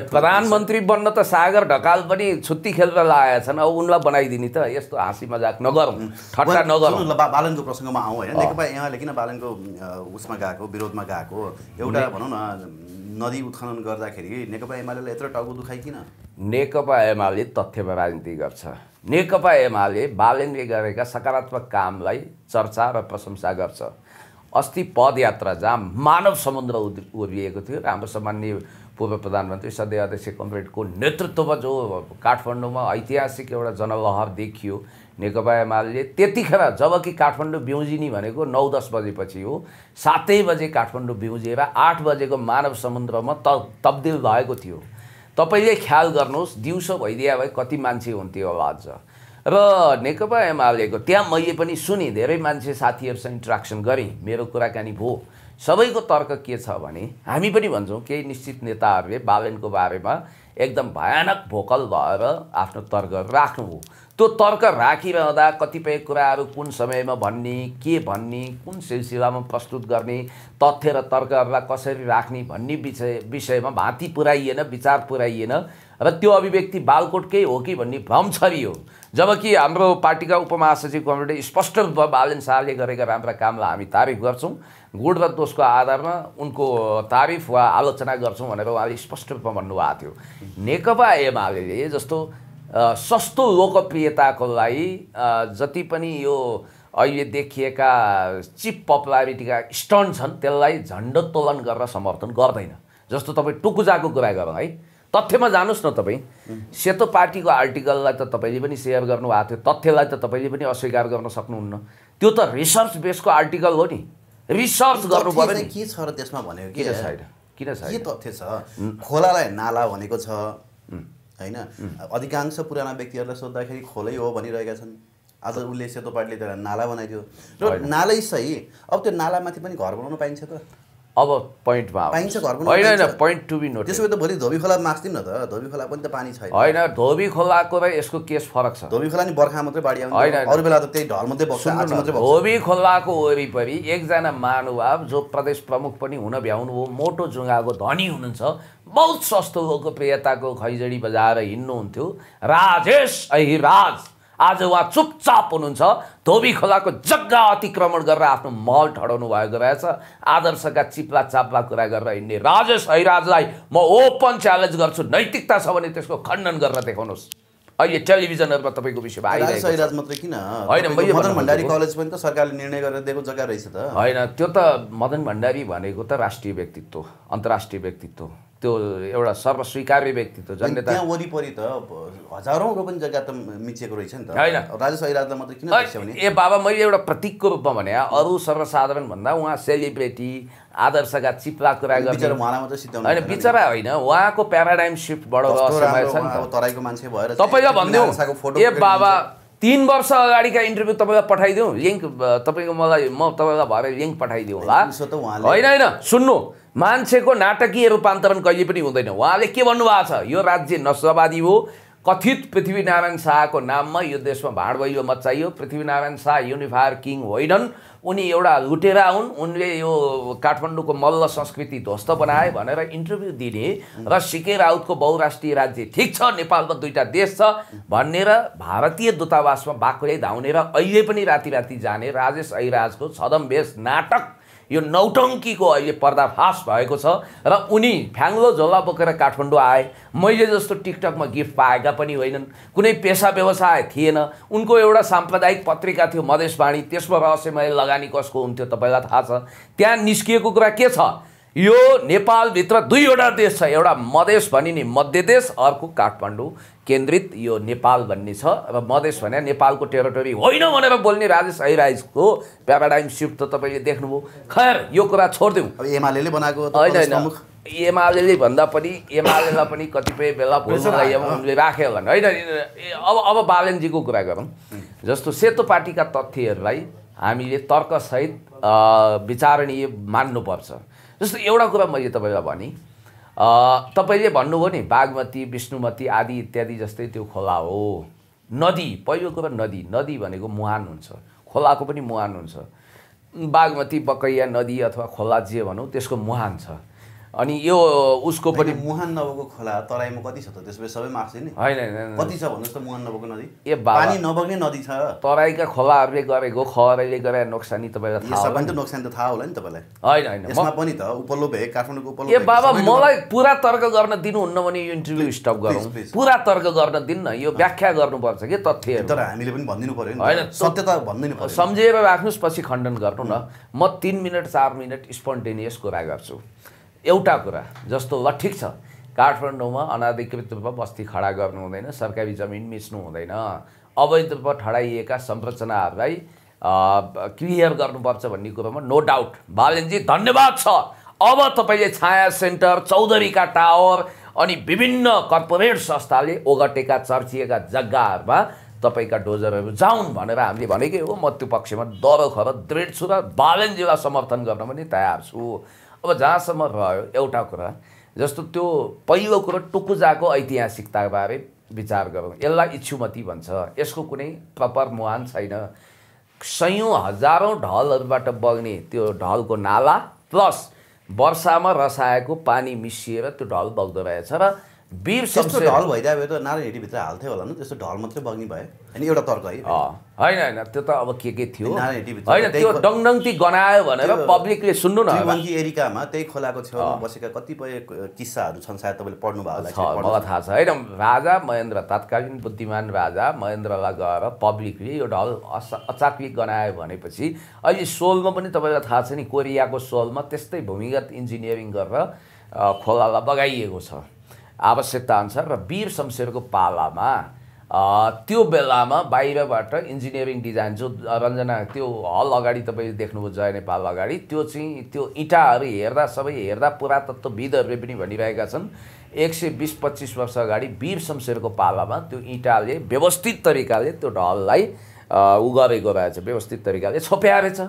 प्रधानमन्त्री बन्न त सागर ढकाल पनि छुट्टी खेलेर लगाएका छन् अब उनलाई बनाइदिने त यस्तो हाँसी मजाक नगरौँ ठट्टा नगरौँ बालनको प्रसङ्गमा आउँ होइन नेकपा यहाँले किन बालनको उसमा गएको विरोधमा गएको एउटा भनौँ न नदी उत्खनन गर्दाखेरि नेकपा एमाले यत्रो टाउको दुखाइ किन नेकपा एमाले तथ्यमा राजनीति गर्छ नेकपा एमाले बालनले गरेका सकारात्मक कामलाई चर्चा र प्रशंसा गर्छ अस्ति पदयात्रा जहाँ मानव समुद्र उभिएको थियो र हाम्रो सामान्य पूर्व प्रधानमन्त्री सदैव अध्यक्ष कमरेडको नेतृत्वमा जो काठमाडौँमा ऐतिहासिक एउटा जनलहर देखियो नेकपा एमाले त्यतिखेर जबकि काठमाडौँ बिउजिनी भनेको नौ दस बजेपछि हो सातै बजे काठमाडौँ बिउजिएर आठ बजेको मानव समुद्रमा त तब्दिल भएको थियो तपाईँले ख्याल गर्नुहोस् दिउँसो भइदिया भए कति मान्छे हुन्थ्यो होला आज र नेकपा एमालेको त्यहाँ मैले पनि सुने धेरै मान्छे साथीहरूसँग इन्ट्राक्सन गरेँ मेरो कुराकानी भयो सबैको तर्क के छ भने हामी पनि भन्छौँ केही निश्चित नेताहरूले बालनको बारेमा एकदम भयानक भोकल भएर आफ्नो तर्क राख्नुभयो त्यो तर्क राखिरहँदा कतिपय कुराहरू कुन समयमा भन्ने के भन्ने कुन सिलसिलामा प्रस्तुत गर्ने तथ्य र तर्कहरूलाई कसरी राख्ने भन्ने विषय विषयमा भाँती पुऱ्याइएन विचार पुऱ्याइएन र त्यो अभिव्यक्ति बालकोटकै हो कि भन्ने भ्रम छरियो जबकि हाम्रो पार्टीका उपमहासचिव कमिटीले स्पष्ट रूपमा बालन शाहले गरेका राम्रा कामलाई हामी तारिफ गर्छौँ गुण र दोषको आधारमा उनको तारिफ वा आलोचना गर्छौँ भनेर उहाँले स्पष्ट रूपमा भन्नुभएको थियो नेकपा एमाले जस्तो सस्तो लोकप्रियताको लागि जति पनि यो अहिले देखिएका चिप पपुलारिटीका स्टन्ट छन् त्यसलाई झन्डोत्तोलन गरेर समर्थन गर्दैन जस्तो तपाईँ टुकुजाको कुरा गरौँ है तथ्यमा जानुहोस् न तपाईँ सेतो पार्टीको आर्टिकललाई त तपाईँले पनि सेयर गर्नुभएको थियो तथ्यलाई त तपाईँले पनि अस्वीकार गर्न सक्नुहुन्न त्यो त रिसर्च बेसको आर्टिकल हो नि रिसर्च गर्नु पर्ने के छ र त्यसमा भनेको के छ किन छ के तथ्य छ खोलालाई नाला भनेको छ होइन अधिकांश पुराना व्यक्तिहरूलाई सोद्धाखेरि खोलै हो भनिरहेका छन् आज उसले सेतो पार्टीले त्यसलाई नाला बनाइदियो र नालै सही अब त्यो नालामाथि पनि घर बनाउन पाइन्छ त अब पोइन्टमा होइन पोइन्ट टु बी नोट त्यसो भए त भोलि धोबी खोला मास्दिन न त धोबी खोला पनि त पानी छैन होइन धोबी खोलाको र यसको केस फरक छ धोबी खोला नि बर्खा मात्रै बाढी होइन अरू बेला त त्यही ढल मात्रै मात्रै धोबी खोलाको वरिपरि एकजना मानुभाव जो प्रदेश प्रमुख पनि हुन भ्याउनु हो मोटो जुङ्गाको धनी हुनुहुन्छ बहुत सस्तो लोकप्रियताको खैजडी बजाएर हिँड्नुहुन्थ्यो राजेश अहिराज आज उहाँ चुपचाप हुनुहुन्छ धोबी खोलाको जग्गा अतिक्रमण गरेर आफ्नो मल ठडाउनु भएको रहेछ आदर्शका चिप्ला चाप्ला कुरा गरेर हिँड्ने राजेश हैराजलाई म ओपन च्यालेन्ज गर्छु नैतिकता छ भने त्यसको खण्डन गरेर देखाउनुहोस् अहिले टेलिभिजनहरूमा तपाईँको विषयमा आइरहेको मात्रै किन मदन भण्डारी सरकारले निर्णय गरेर दिएको जग्गा रहेछ त होइन त्यो त मदन भण्डारी भनेको त राष्ट्रिय व्यक्तित्व अन्तर्राष्ट्रिय व्यक्तित्व त्यो एउटा सर्वस्वीकार्य व्यक्तित्व जनता त्यहाँ वरिपरि त हजारौँ रोपनी जग्गा त मिचेको रहेछ नि त होइन राजेश ऐराजलाई मात्रै किन पस्याउने ए बाबा मैले एउटा प्रतीकको रूपमा भने अरू सर्वसाधारणभन्दा उहाँ सेलिब्रेटी आदर्शका चिप्ला कुरा होइन बिचरा होइन उहाँको प्याराडाइम सिफ्ट बढो तराईको मान्छे भएर तपाईँलाई भन्दै ए बाबा तिन वर्ष अगाडिका इन्टरभ्यू तपाईँलाई पठाइदिउँ लिङ्क तपाईँको मलाई म तपाईँलाई भएर लिङ्क पठाइदिउँ होला होइन होइन सुन्नु मान्छेको नाटकीय रूपान्तरण कहिले पनि हुँदैन उहाँले के भन्नुभएको छ यो राज्य नस्लवादी हो कथित पृथ्वीनारायण शाहको नाममा यो देशमा भाँडभैलो मचाइयो पृथ्वीनारायण शाह युनिफायर किङ होइनन् उनी एउटा लुटेरा हुन् उनले यो काठमाडौँको मल्ल संस्कृति ध्वस्त बनाए भनेर इन्टरभ्यू दिने र सिके राउतको बहुराष्ट्रिय राज्य ठिक छ नेपालको दुईवटा देश छ भनेर भारतीय दूतावासमा बाक्लै धाउने र अहिले पनि राति राति जाने राजेश ऐराजको छदमवेश नाटक यो नौटङ्कीको अहिले पर्दाफास भएको छ र उनी फ्याङ्लो झोला बोकेर काठमाडौँ आए मैले जस्तो टिकटकमा गिफ्ट पाएका पनि होइनन् कुनै पेसा व्यवसाय थिएन उनको एउटा साम्प्रदायिक पत्रिका थियो मधेसवाणी त्यसमा रहस्यमय लगानी कसको हुन्थ्यो तपाईँलाई थाहा छ त्यहाँ निस्किएको कुरा के छ यो नेपालभित्र दुईवटा देश छ एउटा मधेस भनिने मध्यदेश अर्को काठमाडौँ केन्द्रित यो नेपाल भन्ने छ अब मधेस भने नेपालको टेरिटोरी होइन भनेर बोल्ने राजेश अहिराजको प्याराडाइम सिफ्ट त तपाईँले देख्नुभयो खैर यो कुरा छोडिदिउँ एमाले बनाएको होइन होइन एमाले भन्दा पनि एमालेलाई पनि कतिपय बेला भोजनले राख्यो भने होइन अब अब बालनजीको कुरा गरौँ जस्तो सेतो पार्टीका तथ्यहरूलाई हामीले तर्कसहित विचारणीय मान्नुपर्छ जस्तो एउटा कुरा मैले तपाईँलाई भने तपाईँले भन्नुभयो नि बागमती विष्णुमती आदि इत्यादि जस्तै त्यो खोला हो नदी पहिलो कुरा नदी नदी भनेको मुहान हुन्छ खोलाको पनि मुहान हुन्छ बागमती बकैया नदी अथवा खोला जे भनौँ त्यसको मुहान छ अनि यो उसको पनि मुहान नभएको खोला तराईमा कति छ त त्यसो भए सबै मार्छ नि होइन कति छ भन्नुहोस् त मुहान नभएको नदी ए पानी नबग्ने नदी छ तराईका खोलाहरूले गरेको खराइले गरे नोक्सानी तपाईँलाई थाहा पनि त नोक्सानी त थाहा होला नि तपाईँलाई होइन होइन यसमा पनि त उपल्लो भए काठमाडौँको उपल्लो ए बाबा मलाई पुरा तर्क गर्न दिनुहुन्न भने यो इन्टरभ्यू स्टप गरौँ पुरा तर्क गर्न दिन्न यो व्याख्या गर्नुपर्छ कि तथ्य तर हामीले पनि भनिदिनु पऱ्यो होइन सत्यता भनिदिनु पर्छ सम्झेर राख्नुहोस् पछि खण्डन गर्नु न म तिन मिनट चार मिनट स्पोन्टेनियस कुरा गर्छु एउटा कुरा जस्तो ल ठिक छ काठमाडौँमा अनाधिकृत रूपमा बस्ती खडा गर्नु हुँदैन सरकारी जमिन मिच्नु हुँदैन अवैध रूपमा ठडाइएका संरचनाहरूलाई क्लियर गर्नुपर्छ भन्ने कुरोमा नो डाउट बालनजी धन्यवाद छ अब तपाईँले छाया सेन्टर चौधरीका टावर अनि विभिन्न कर्पोरेट संस्थाले ओगटेका चर्चिएका जग्गाहरूमा तपाईँका डोजरहरू जाउन् भनेर हामीले भनेकै हो म त्यो पक्षमा डर खर दृढ छु र बालनजीलाई समर्थन गर्न पनि तयार छु अब जहाँसम्म रह्यो एउटा कुरा जस्तो त्यो पहिलो कुरो टुकुजाको ऐतिहासिकताबारे विचार गरौँ यसलाई इच्छुमती भन्छ यसको कुनै प्रपर मुहान छैन सयौँ हजारौँ ढलहरूबाट बग्ने त्यो ढलको नाला प्लस वर्षामा रसाएको पानी मिसिएर त्यो ढल बग्दो रहेछ र वीर त्यस्तो ढल भइदियो त नारायण हेटीभित्र हाल्थ्यो होला नि त्यस्तो ढल मात्रै बग्ने भयो होइन एउटा तर्क है होइन होइन त्यो त अब के के थियो होइन त्यो डङडङ्ती गनायो भनेर पब्लिकले सुन्नु न त्रिवङ्गी एरिकामा त्यही खोलाको छेउमा बसेका कतिपय किस्साहरू छन् सायद तपाईँले पढ्नु भएको होला मलाई थाहा छ होइन राजा महेन्द्र तत्कालीन बुद्धिमान राजा महेन्द्रलाई गएर पब्लिकले यो ढल असा गनायो भनेपछि अहिले सोलमा पनि तपाईँलाई थाहा छ नि कोरियाको सोलमा त्यस्तै भूमिगत इन्जिनियरिङ गरेर खोलालाई बगाइएको छ आवश्यकता अनुसार र वीर शमशेरको पालामा त्यो बेलामा बाहिरबाट इन्जिनियरिङ डिजाइन जो रञ्जना त्यो हल अगाडि तपाईँ देख्नुभयो जय नेपाल अगाडि त्यो चाहिँ त्यो इँटाहरू हेर्दा सबै हेर्दा पुरातत्वविदहरूले पनि भनिरहेका छन् एक सय बिस पच्चिस वर्ष अगाडि वीर शमशेरको पालामा त्यो इँटाले व्यवस्थित तरिकाले त्यो ढललाई ऊ गरेको रहेछ व्यवस्थित तरिकाले छोप्या रहेछ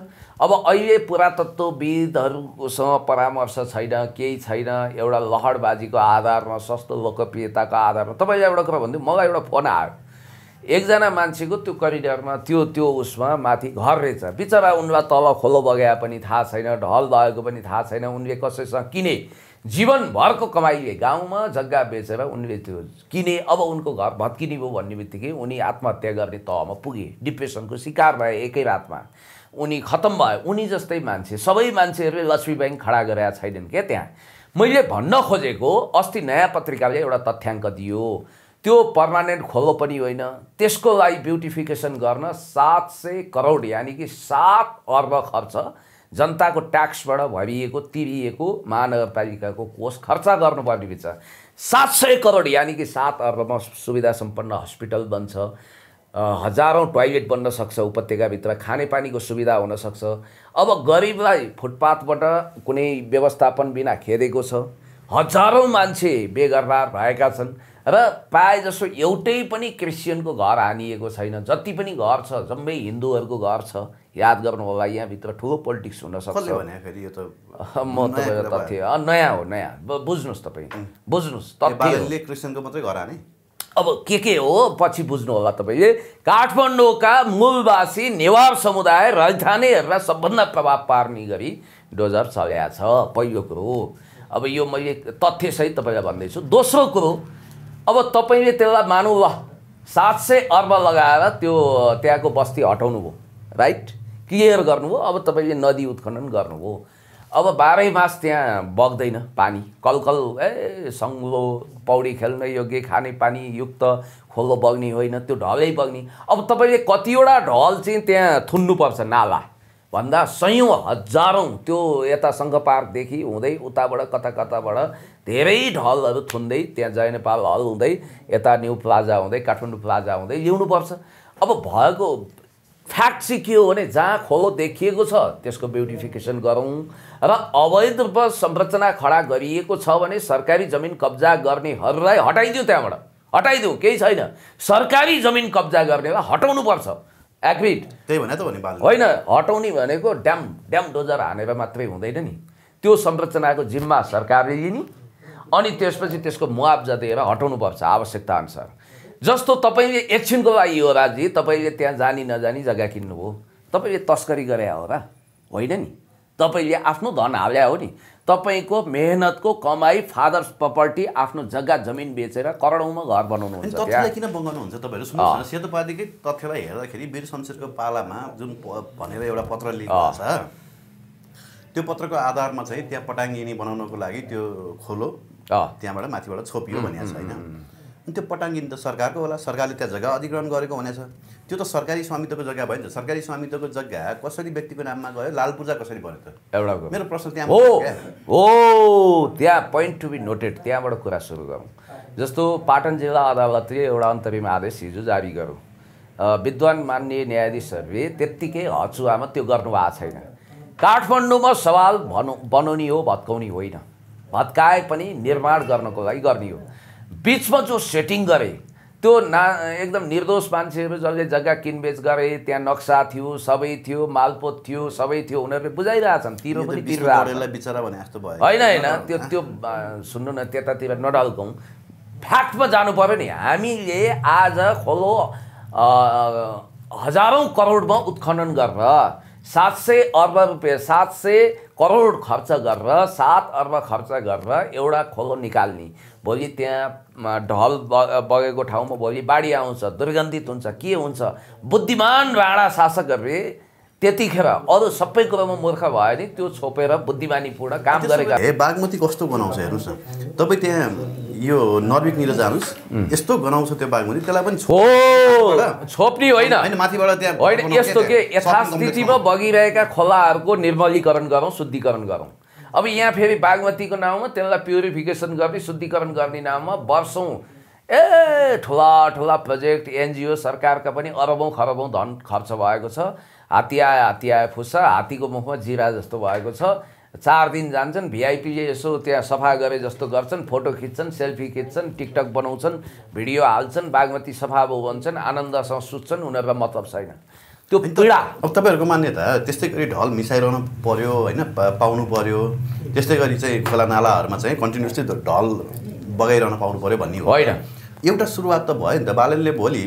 अब अहिले पुरातत्वविदहरूसँग परामर्श छैन केही छैन एउटा लहरबाजीको आधारमा सस्तो लोकप्रियताको आधारमा तपाईँले एउटा कुरा भन्दै मलाई एउटा फोन आयो एकजना मान्छेको त्यो करिडरमा त्यो त्यो उसमा माथि घर रहेछ बिचरा उनलाई तल खोलो बगाए पनि थाहा छैन ढल लगेको पनि थाहा छैन उनले कसैसँग किने जीवनभरको कमाइले गाउँमा जग्गा बेचेर उनले त्यो किने अब उनको घर भत्किने भयो भन्ने बित्तिकै उनी आत्महत्या गर्ने तहमा पुगे डिप्रेसनको शिकार भए एकै रातमा उनी खत्तम भयो उनी जस्तै मान्छे सबै मान्छेहरूले लक्ष्मी ब्याङ्क खडा गरेका छैनन् क्या त्यहाँ मैले भन्न खोजेको अस्ति नयाँ पत्रिकाले एउटा तथ्याङ्क दियो त्यो पर्मानेन्ट खोलो पनि होइन त्यसको लागि ब्युटिफिकेसन गर्न सात सय करोड यानि कि सात अर्ब खर्च जनताको ट्याक्सबाट भरिएको तिरिएको महानगरपालिकाको कोष खर्च गर्नुपर्ने बिचमा सात सय करोड यानि कि सात अर्बमा सुविधा सम्पन्न हस्पिटल बन्छ हजारौँ टोइलेट बन्न सक्छ उपत्यकाभित्र खानेपानीको सुविधा हुनसक्छ अब गरिबलाई फुटपाथबाट कुनै व्यवस्थापन बिना खेदेको छ हजारौँ मान्छे बेगरबार भएका छन् र प्राय जसो एउटै पनि क्रिस्चियनको घर हानिएको छैन जति पनि घर छ जम्मै हिन्दूहरूको घर छ याद गर्नु होला यहाँभित्र ठुलो पोलिटिक्स हुनसक्छ म तपाईँको तथ्य नयाँ हो नयाँ बुझ्नुहोस् तपाईँ बुझ्नुहोस् तथ्य अब के के हो पछि बुझ्नु होला तपाईँले काठमाडौँका मूलवासी नेवार समुदाय राजधानीहरूलाई सबभन्दा प्रभाव पार्ने गरी डोजर चल्या छ पहिलो कुरो अब यो मैले तथ्यसहित तपाईँलाई भन्दैछु दोस्रो कुरो अब तपाईँले त्यसलाई मानौँ ल सात सय अर्ब लगाएर त्यो त्यहाँको बस्ती हटाउनुभयो राइट क्लियर गर्नुभयो अब तपाईँले नदी उत्खनन गर्नुभयो अब बाह्रै मास त्यहाँ बग्दैन पानी कलकल ए सङ्लो पौडी खेल्न योग्य खाने पानी युक्त खोलो बग्ने होइन त्यो ढलै बग्ने अब तपाईँले कतिवटा ढल चाहिँ त्यहाँ थुन्नुपर्छ नाला भन्दा सयौँ हजारौँ त्यो यता सङ्घ पार्कदेखि हुँदै उताबाट कता कताबाट धेरै ढलहरू थुन्दै त्यहाँ जय नेपाल हल हुँदै यता न्यु प्लाजा हुँदै काठमाडौँ प्लाजा हुँदै ल्याउनुपर्छ अब भएको फ्याक्ट चाहिँ के हो भने जहाँ खोलो देखिएको छ त्यसको ब्युटिफिकेसन गरौँ र अवैध रूपमा संरचना खडा गरिएको छ भने सरकारी जमिन कब्जा गर्नेहरूलाई हटाइदिउँ त्यहाँबाट हटाइदिउँ केही छैन सरकारी जमिन कब्जा गर्नेलाई हटाउनुपर्छ एग्रिड त्यही भने त भने होइन हटाउने भनेको ड्याम ड्याम डोजर हानेर मात्रै हुँदैन नि त्यो संरचनाको जिम्मा सरकारले लिने अनि त्यसपछि त्यसको मुआब्जा दिएर हटाउनुपर्छ आवश्यकता अनुसार जस्तो तपाईँले एकछिनको लागि हो राजी तपाईँले त्यहाँ जानी नजानी जग्गा किन्नुभयो तपाईँले तस्करी गरे हो र होइन नि तपाईँले आफ्नो धन हाल्या हो नि तपाईँको मेहनतको कमाई फादर्स प्रपर्टी आफ्नो जग्गा जमिन बेचेर करोडौँमा घर बनाउनुहुन्छ तथ्यलाई किन बङ्गाउनुहुन्छ तपाईँहरू सुन्नुहोस् न तथ्यलाई हेर्दाखेरि वीर शमशेरको पालामा जुन भनेर एउटा पत्र लेखेको छ त्यो पत्रको आधारमा चाहिँ त्यहाँ पटाङ्गिनी बनाउनको लागि त्यो खोलो त्यहाँबाट माथिबाट छोपियो भनिएको छ होइन अनि त्यो पटाङ्गिन त सरकारको होला सरकारले त्यहाँ जग्गा अधिग्रहण गरेको हुनेछ त्यो त सरकारी स्वामित्वको जग्गा भयो नि त सरकारी स्वामित्वको जग्गा कसरी व्यक्तिको नाममा गयो लाल पूजा कसरी बन्यो त एउटा मेरो प्रश्न त्यहाँ हो हो त्यहाँ पोइन्ट टु बी नोटेड त्यहाँबाट कुरा सुरु गरौँ जस्तो पाटन जिल्ला अदालतले एउटा अन्तरिम आदेश हिजो जारी गरौँ विद्वान मान्य न्यायाधीशहरूले त्यत्तिकै हचुवामा त्यो गर्नु भएको छैन काठमाडौँमा सवाल भनौँ बनाउने हो भत्काउने होइन भत्काए पनि निर्माण गर्नको लागि गर्ने हो बिचमा जो सेटिङ गरे त्यो ना एकदम निर्दोष मान्छेहरू जसले जग्गा किनबेच गरे त्यहाँ नक्सा थियो सबै थियो मालपोत थियो सबै थियो उनीहरूले बुझाइरहेछन् तिरो पनि होइन होइन त्यो त्यो सुन्नु न त्यतातिर नडल्कौँ फ्याक्टमा जानु पऱ्यो नि हामीले आज खोलो हजारौँ करोडमा उत्खनन गरेर सात सय अर्ब रुपियाँ सात सय करोड खर्च गरेर सात अर्ब खर्च गरेर एउटा खोलो निकाल्ने भोलि त्यहाँ ढल बगेको ठाउँमा भोलि बाढी आउँछ दुर्गन्धित हुन्छ के हुन्छ बुद्धिमान राणा शासकहरूले त्यतिखेर अरू सबै कुरोमा मूर्ख भयो भने त्यो छोपेर बुद्धिमानीपूर्ण काम गरेका बागमती कस्तो बनाउँछ हेर्नुहोस् न तपाईँ त्यहाँ यो नर्विक नर्विकनिर जानुहोस् यस्तो गनाउँछ त्यो बागमती त्यसलाई पनि छोप्ने होइन होइन यस्तो के यथास्थितिमा बगिरहेका खोलाहरूको निर्मलीकरण गरौँ शुद्धिकरण गरौँ अब यहाँ फेरि बागमतीको नाममा त्यसलाई प्युरिफिकेसन गर्ने शुद्धिकरण गर्ने नाममा वर्षौँ ए ठुला ठुला प्रोजेक्ट एनजिओ सरकारका पनि अरबौँ खरबौँ धन खर्च भएको छ हात्ती आए हात्ती आए फुस्छ हात्तीको मुखमा जिरा जस्तो भएको छ चार दिन जान्छन् भिआइपी यसो त्यहाँ सफा गरे जस्तो गर्छन् फोटो खिच्छन् सेल्फी खिच्छन् टिकटक बनाउँछन् भिडियो हाल्छन् बागमती सफा अब भन्छन् आनन्दसँग सुत्छन् उनीहरूलाई मतलब छैन त्यो पीडा अब तपाईँहरूको मान्यता त्यस्तै गरी ढल मिसाइरहनु पर्यो होइन पाउनु पर्यो त्यस्तै गरी चाहिँ खोला नालाहरूमा चाहिँ कन्टिन्युसली ढल बगाइरहन पाउनु पर्यो भन्ने होइन एउटा सुरुवात त भयो नि त बालनले भोलि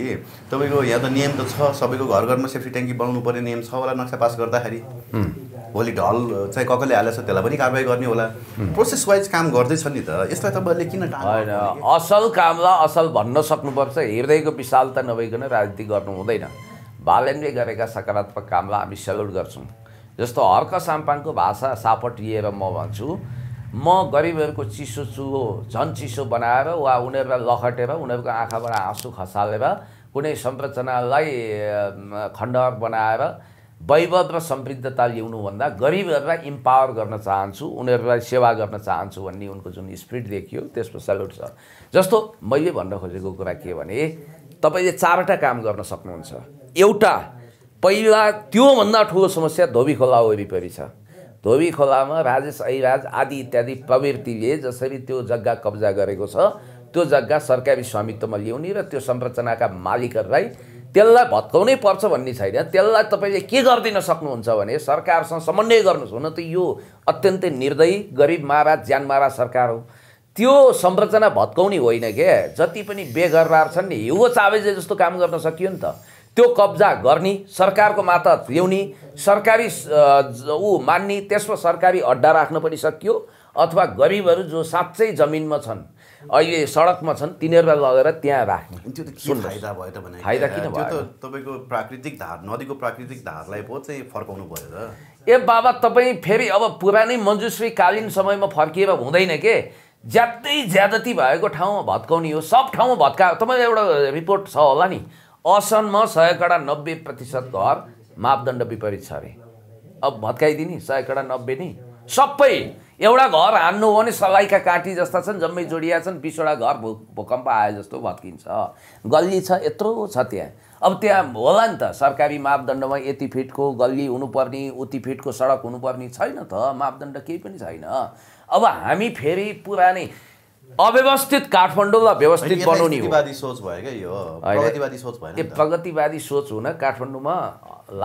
तपाईँको यहाँ त नियम त छ सबैको घर घरमा सेफ्टी ट्याङ्की बनाउनु पर्ने नियम छ होला नक्सा पास गर्दाखेरि भोलि ढल चाहिँ कसले हालेको त्यसलाई पनि कारवाही गर्ने होला प्रोसेस वाइज काम गर्दैछ नि त यसलाई तपाईँले किन होइन असल कामलाई असल भन्न सक्नुपर्छ हृदयको विशालता नभइकन राजनीति गर्नु हुँदैन बालनले गरेका सकारात्मक कामलाई हामी सेल्युट गर्छौँ जस्तो हर्क साम्पाङको भाषा सापटिएर म भन्छु म गरिबहरूको चिसो चुहो झन् चिसो बनाएर वा उनीहरूलाई लखटेर उनीहरूको आँखाबाट आँसु खसालेर कुनै संरचनालाई खण्डहर बनाएर वैभव र समृद्धता ल्याउनुभन्दा गरिबहरूलाई इम्पावर गर्न चाहन्छु उनीहरूलाई सेवा गर्न चाहन्छु भन्ने उनको जुन स्पिरिट देखियो त्यसको सल्युट छ जस्तो मैले भन्न खोजेको कुरा के भने तपाईँले चारवटा काम गर्न सक्नुहुन्छ एउटा पहिला त्योभन्दा ठुलो समस्या धोबी खोला वरिपरि छ धोबी खोलामा राजेश ऐराज आदि इत्यादि प्रवृत्तिले जसरी त्यो जग्गा कब्जा गरेको छ त्यो जग्गा सरकारी स्वामित्वमा ल्याउने र त्यो संरचनाका मालिकहरूलाई त्यसलाई भत्काउनै पर्छ भन्ने छैन त्यसलाई तपाईँले के गरिदिन सक्नुहुन्छ भने सरकारसँग समन्वय गर्नुहोस् हुन त यो अत्यन्तै निर्दयी गरिब मारा ज्यान महाराज सरकार हो त्यो संरचना भत्काउने होइन के जति पनि बेगरबार छन् नि हिउँ चावेजे जस्तो काम गर्न सकियो नि त त्यो कब्जा गर्ने सरकारको माता ल्याउने सरकारी ऊ मान्ने त्यसमा सरकारी अड्डा राख्न पनि सकियो अथवा गरिबहरू जो साँच्चै जमिनमा छन् अहिले सडकमा छन् तिनीहरूलाई लगेर त्यहाँ राख्ने त्यो त फाइदा भयो त भने फाइदा किन भयो त तपाईँको प्राकृतिक धार नदीको प्राकृतिक धारलाई पो चाहिँ फर्काउनु भयो र ए बाबा तपाईँ फेरि अब पुरानै मन्जुश्री कालीन समयमा फर्किएर हुँदैन के ज्यादै ज्यादती भएको ठाउँमा भत्काउने हो सब ठाउँमा भत्का तपाईँको एउटा रिपोर्ट छ होला नि असनमा सयकडा नब्बे प्रतिशत घर मापदण्ड विपरीत छ अरे अब भत्काइदिने सयकडा नब्बे नि सबै एउटा घर हान्नु हो भने सलाइका काँटी जस्ता छन् जम्मै जोडिया छन् बिसवटा घर भू भूकम्प आए जस्तो भत्किन्छ गल्ली छ यत्रो छ त्यहाँ अब त्यहाँ होला नि त सरकारी मापदण्डमा यति फिटको गल्ली हुनुपर्ने उति फिटको सडक हुनुपर्ने छैन त मापदण्ड केही पनि छैन अब हामी फेरि पुरानै अव्यवस्थित काठमाडौँलाई व्यवस्थित बनाउने सोच भयो यो प्रगतिवादी सोच हुन काठमाडौँमा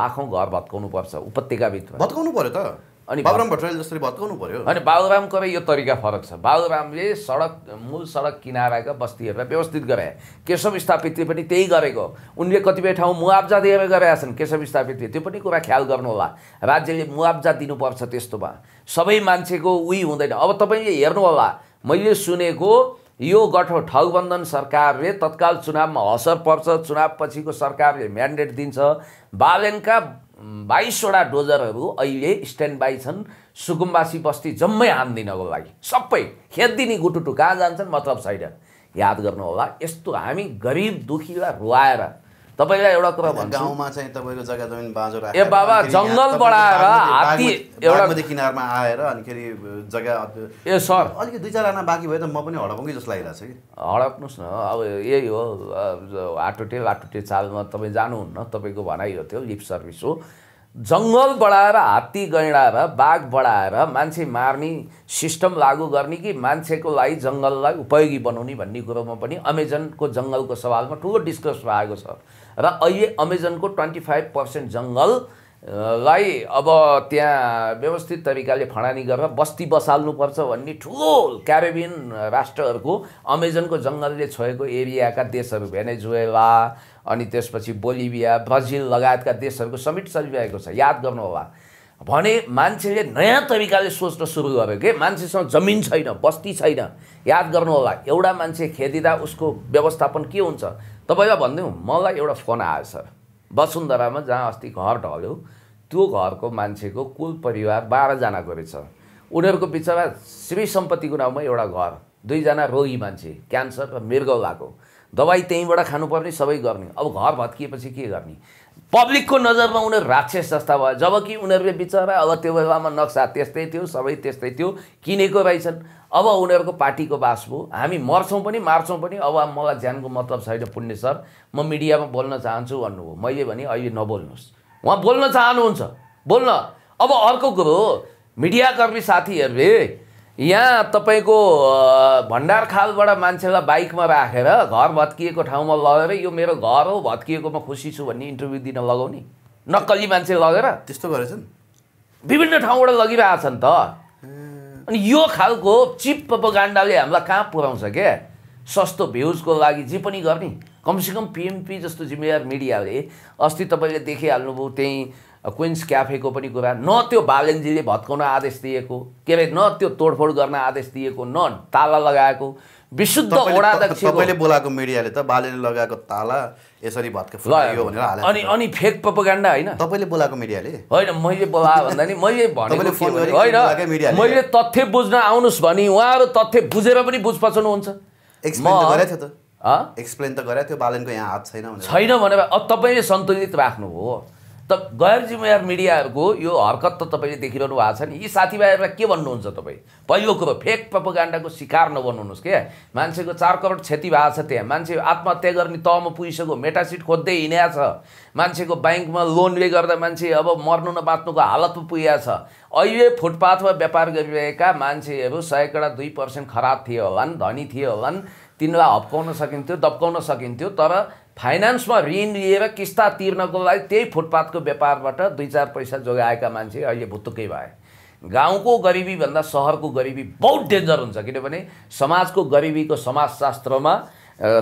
लाखौँ घर भत्काउनु पर्छ उपत्यकाभित्र भत्काउनु पर्यो त अनि बाबुराम भट्टराईले जसरी भत्काउनु पर्यो अनि बाबुरामको यो तरिका फरक छ बाबुरामले सडक मूल सडक किनाराका बस्तीहरूलाई व्यवस्थित गराए केशव स्थापितले पनि त्यही गरेको उनले कतिपय ठाउँ मुआब्जा दिएर गरेका छन् केशव स्थापितले त्यो पनि कुरा ख्याल गर्नु होला राज्यले मुआब्जा दिनुपर्छ त्यस्तोमा सबै मान्छेको उही हुँदैन अब तपाईँले होला मैले सुनेको यो गठ ठगबन्धन सरकारले तत्काल चुनावमा असर पर्छ चुनावपछिको सरकारले म्यान्डेट दिन्छ बालनका बाइसवटा डोजरहरू अहिले स्ट्यान्ड बाई छन् सुकुम्बासी बस्ती जम्मै आन्दिनँ लागि सबै खेदिनी गुटुटु कहाँ जान्छन् मतलब छैन याद गर्नु होला यस्तो हामी गरिब दुखीलाई रुवाएर तपाईँलाई एउटा कुरा भन्छ गाउँमा चाहिँ तपाईँको जग्गा जमिन बाँझो राख्यो ए बाबा जङ्गल बढाएर हात्ती एउटा किनारमा आएर अनिखेरि जग्गा ए सर अलिकति दुई चार आना बाँकी भयो त म पनि कि जस्तो लागिरहेको छ कि हडप्नुहोस् न अब यही हो हाटोटे लाटोटे चालमा तपाईँ जानुहुन्न तपाईँको भनाइ हो त्यो लिप सर्भिस हो जङ्गल बढाएर हात्ती गैँडाएर बाघ बढाएर मान्छे मार्ने सिस्टम लागू गर्ने कि मान्छेको लागि जङ्गललाई उपयोगी बनाउने भन्ने कुरोमा पनि अमेजनको जङ्गलको सवालमा ठुलो डिस्कस भएको छ र अहिले अमेजनको ट्वेन्टी फाइभ पर्सेन्ट जङ्गललाई अब त्यहाँ व्यवस्थित तरिकाले फडानी गरेर बस्ती बसाल्नुपर्छ भन्ने ठुलो क्यारेबियन राष्ट्रहरूको अमेजनको जङ्गलले छोएको एरियाका देशहरू भेनेजुएला अनि त्यसपछि बोलिभिया ब्राजिल लगायतका देशहरूको समेट चलिरहेको छ याद गर्नु होला भने मान्छेले नयाँ तरिकाले सोच्न सुरु गर्यो के मान्छेसँग जमिन छैन बस्ती छैन याद गर्नु होला एउटा मान्छे खेदिँदा उसको व्यवस्थापन के हुन्छ तपाईँलाई भनिदिउँ मलाई एउटा फोन आएछ सर वसुन्धरामा जहाँ अस्ति घर ढल्यो त्यो घरको मान्छेको कुल परिवार बाह्रजनाको रहेछ उनीहरूको बिचमा श्री सम्पत्तिको नाउँमा एउटा घर दुईजना रोगी मान्छे क्यान्सर र मृगौलाको दबाई त्यहीँबाट खानुपर्ने सबै गर्ने अब घर भत्किएपछि के गर्ने पब्लिकको नजरमा उनीहरू राक्षस जस्ता भयो जबकि उनीहरूले बिचरा अब त्यो बेलामा नक्सा त्यस्तै थियो सबै त्यस्तै थियो किनेको रहेछन् अब उनीहरूको पार्टीको बास भयो हामी मर्छौँ पनि मार्छौँ पनि अब मलाई ज्यानको मतलब छैन पुण्य सर म मिडियामा बोल्न चाहन्छु भन्नुभयो मैले भने अहिले नबोल्नुहोस् उहाँ बोल्न चाहनुहुन्छ बोल्न अब अर्को कुरो मिडियाकर्मी साथीहरूले यहाँ तपाईँको भण्डारखालबाट मान्छेलाई बाइकमा राखेर घर भत्किएको ठाउँमा लगेर यो मेरो घर हो भत्किएको म खुसी छु भन्ने इन्टरभ्यू दिन लगाउने नक्कली मान्छे लगेर त्यस्तो गरेछन् विभिन्न ठाउँबाट लगिरहेछन् त अनि यो खालको चिप पपगाण्डाले हामीलाई कहाँ पुऱ्याउँछ क्या सस्तो भ्युजको लागि जे पनि गर्ने कमसेकम पिएमपी जस्तो जिम्मेवार मिडियाले अस्ति तपाईँले देखिहाल्नुभयो त्यहीँ क्विन्स क्याफेको पनि कुरा न त्यो बालेन्जीले भत्काउन आदेश दिएको के अरे न त्यो तोडफोड गर्न आदेश दिएको न ताला लगाएको विशुद्ध तपाईँले बोलाएको मिडियाले त बालेले लगाएको ताला यसरी भनेर अनि अनि फेक पपगान्डा होइन तपाईँले बोलाएको मिडियाले होइन मैले बोलाए भन्दा नि मैले भने होइन मैले तथ्य बुझ्न आउनुहोस् भने उहाँहरू तथ्य बुझेर पनि बुझ पछाउनुहुन्छ एक्सप्लेन त गरेको थियो बालनको यहाँ हात छैन छैन भनेर तपाईँले सन्तुलित राख्नु हो त गैर जिम्मेवार मिडियाहरूको यो हरकत त तपाईँले देखिरहनु भएको छ नि यी साथीभाइहरूलाई के भन्नुहुन्छ तपाईँ पहिलो कुरो फेक पपगान्डाको शिकार नबन्नुहोस् क्या मान्छेको चार करोड क्षति भएको छ त्यहाँ मान्छे आत्महत्या गर्ने तहमा पुगिसक्यो मेटासिट खोज्दै हिँडेको छ मान्छेको ब्याङ्कमा लोनले गर्दा मान्छे अब मर्नु नबाँच्नुको हालतमा पुगेको छ अहिले फुटपाथमा व्यापार गरिरहेका मान्छेहरू सयकडा दुई पर्सेन्ट खराब थिए होलान् धनी थिए होलान् तिनलाई हप्काउन सकिन्थ्यो दप्काउन सकिन्थ्यो तर फाइनेन्समा ऋण लिएर किस्ता तिर्नको लागि त्यही फुटपाथको व्यापारबाट दुई चार पैसा जोगाएका मान्छे अहिले भुत्तुकै भए गाउँको गरिबीभन्दा सहरको गरिबी बहुत डेन्जर हुन्छ किनभने समाजको गरिबीको समाजशास्त्रमा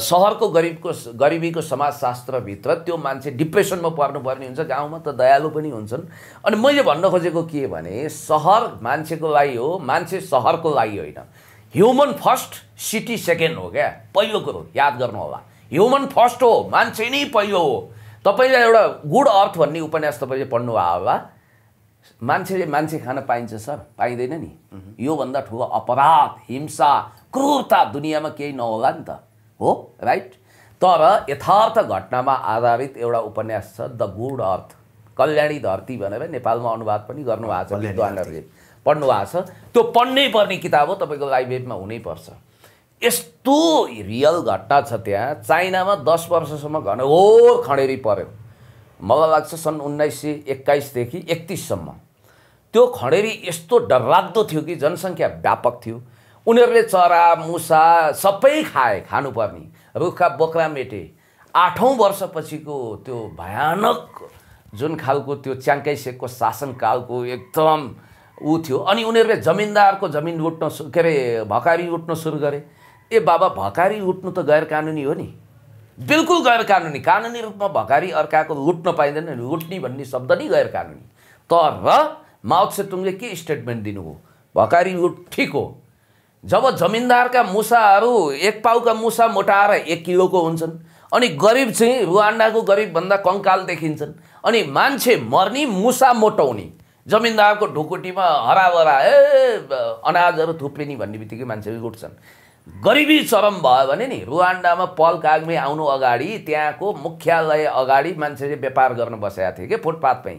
सहरको गरिबको गरिबीको समाजशास्त्रभित्र त्यो मान्छे डिप्रेसनमा पर्नुपर्ने हुन्छ गाउँमा त दयालु पनि हुन्छन् अनि मैले भन्न खोजेको के भने सहर मान्छेको लागि हो मान्छे सहरको लागि होइन ह्युमन फर्स्ट सिटी सेकेन्ड हो क्या पहिलो कुरो याद गर्नु होला ह्युमन फर्स्ट हो मान्छे नै पहिलो हो तपाईँले एउटा गुड अर्थ भन्ने उपन्यास तपाईँले पढ्नुभयो होला मान्छेले मान्छे खान पाइन्छ सर पाइँदैन नि योभन्दा ठुलो अपराध हिंसा क्रूरता दुनियाँमा केही नहोला नि त हो राइट तर यथार्थ घटनामा आधारित एउटा उपन्यास छ द गुड अर्थ कल्याणी धरती भनेर नेपालमा अनुवाद पनि गर्नुभएको छ विद्वानहरूले पढ्नु भएको छ त्यो पढ्नै पर्ने किताब हो तपाईँको लाइब्रेरीमा हुनैपर्छ यस्तो रियल घटना छ त्यहाँ चाइनामा दस वर्षसम्म घनघोर खडेरी पऱ्यो मलाई लाग्छ सन् उन्नाइस सय एक्काइसदेखि एकतिससम्म त्यो खडेरी यस्तो डरलाग्दो थियो कि जनसङ्ख्या व्यापक थियो उनीहरूले चरा मुसा सबै खाए खानुपर्ने रुखा बोक्रा मेटे आठौँ वर्षपछिको त्यो भयानक जुन खालको त्यो च्याङ्कै सेकको शासनकालको एकदम ऊ थियो अनि उनीहरूले जमिनदारको जमिन लुट्न के अरे भकारी लुट्न सुरु गरे ए बाबा भकारी उठ्नु त गैर कानुनी हो नि बिल्कुल गैर कानुनी कानुनी रूपमा भकारी अर्काको लुट्न पाइँदैन नि उठ्ने भन्ने शब्द नै गैर कानुनी तर माओसेतुङले के स्टेटमेन्ट दिनुभयो भकारी उठ ठिक हो जब जमिनदारका मुसाहरू एक पाउका मुसा मोटाएर एक किलोको हुन्छन् अनि गरिब चाहिँ रुवान्डाको गरिबभन्दा कङ्काल देखिन्छन् अनि मान्छे मर्ने मुसा मोटाउने जमिनदारको ढुकुटीमा हराभरा ए अनाजहरू थुप्रिने भन्ने बित्तिकै मान्छेहरू उठ्छन् गरिबी चरम भयो भने नि रुवान्डामा पल काग्मे आउनु अगाडि त्यहाँको मुख्यालय अगाडि मान्छेले व्यापार गर्न बसेका थिए कि फुटपाथमै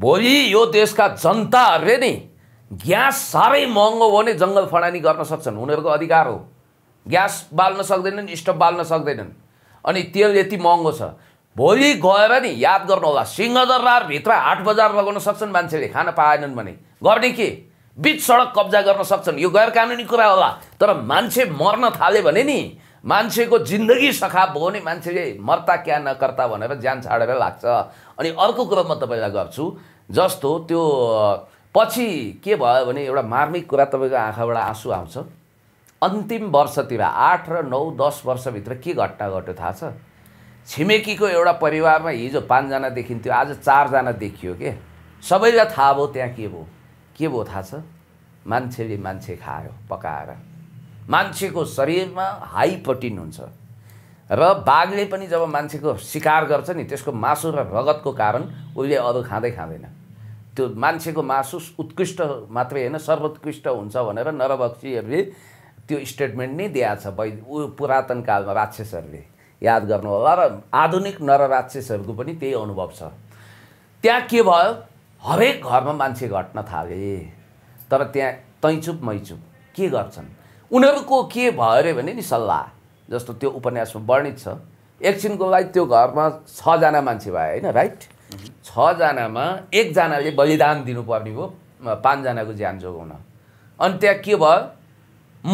भोलि यो देशका जनताहरूले नि ग्यास साह्रै महँगो भयो भने जङ्गल फडानी गर्न सक्छन् उनीहरूको अधिकार हो ग्यास बाल्न सक्दैनन् स्टोभ बाल्न सक्दैनन् अनि तेल यति महँगो छ भोलि गएर नि याद गर्नुहोला सिंहदरबारभित्र हाट बजार लगाउन सक्छन् मान्छेले खान पाएनन् भने गर्ने के बिच सडक कब्जा गर्न सक्छन् यो गैर कानुनी कुरा होला तर मान्छे मर्न थाल्यो भने नि मान्छेको जिन्दगी सखा भयो भने मान्छेले मर्ता क्या नकर्ता भनेर ज्यान छाडेर लाग्छ अनि अर्को कुरा म तपाईँलाई गर्छु जस्तो त्यो पछि के भयो भने एउटा मार्मिक कुरा तपाईँको आँखाबाट आँसु आउँछ अन्तिम वर्षतिर आठ र नौ दस वर्षभित्र के घटना घट्यो थाहा छ छिमेकीको एउटा परिवारमा हिजो पाँचजना देखिन्थ्यो आज चारजना देखियो के सबैलाई थाहा भयो त्यहाँ के भयो के भो थाहा छ मान्छेले मान्छे खायो पकाएर मान्छेको शरीरमा हाई प्रोटिन हुन्छ र बाघले पनि जब मान्छेको शिकार गर्छ नि त्यसको मासु र रगतको कारण उसले अरू खाँदै खाँदैन त्यो मान्छेको मासु उत्कृष्ट मात्रै होइन सर्वोत्कृष्ट हुन्छ भनेर नरबक्षीहरूले त्यो स्टेटमेन्ट नै दिएको छ वै पुरातन कालमा राक्षसहरूले याद गर्नु होला र आधुनिक नरराक्षसहरूको पनि त्यही अनुभव छ त्यहाँ के भयो हरेक घरमा मान्छे घट्न थाले तर त्यहाँ तैँचुप मैचुप के गर्छन् उनीहरूको के भयो अरे भने नि सल्लाह जस्तो त्यो उपन्यासमा वर्णित छ एकछिनको लागि त्यो घरमा छजना मान्छे भयो होइन राइट छजनामा एकजनाले बलिदान दिनुपर्ने हो पाँचजनाको ज्यान जोगाउन अनि त्यहाँ के भयो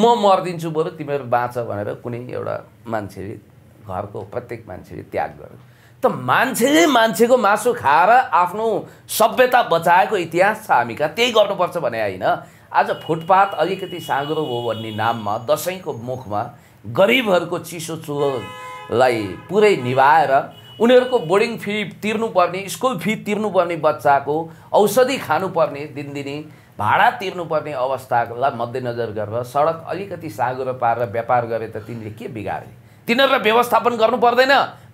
म मरिदिन्छु बरु तिमीहरू बाँच भनेर कुनै एउटा मान्छेले घरको प्रत्येक मान्छेले त्याग गर्यो त मान्छेले मान्छेको मासु खाएर आफ्नो सभ्यता बचाएको इतिहास छ हामी कहाँ त्यही गर्नुपर्छ भने होइन आज फुटपाथ अलिकति साँग्रो हो भन्ने नाममा दसैँको मुखमा गरिबहरूको चिसो चुलोलाई पुरै निभाएर उनीहरूको बोर्डिङ फी तिर्नुपर्ने स्कुल फी तिर्नुपर्ने बच्चाको औषधि खानुपर्ने दिनदिने भाडा तिर्नुपर्ने अवस्थालाई मध्यनजर गरेर सडक अलिकति साँगुरो पारेर व्यापार गरे त तिमीले के बिगारे तिनीहरूलाई व्यवस्थापन गर्नु पर्दैन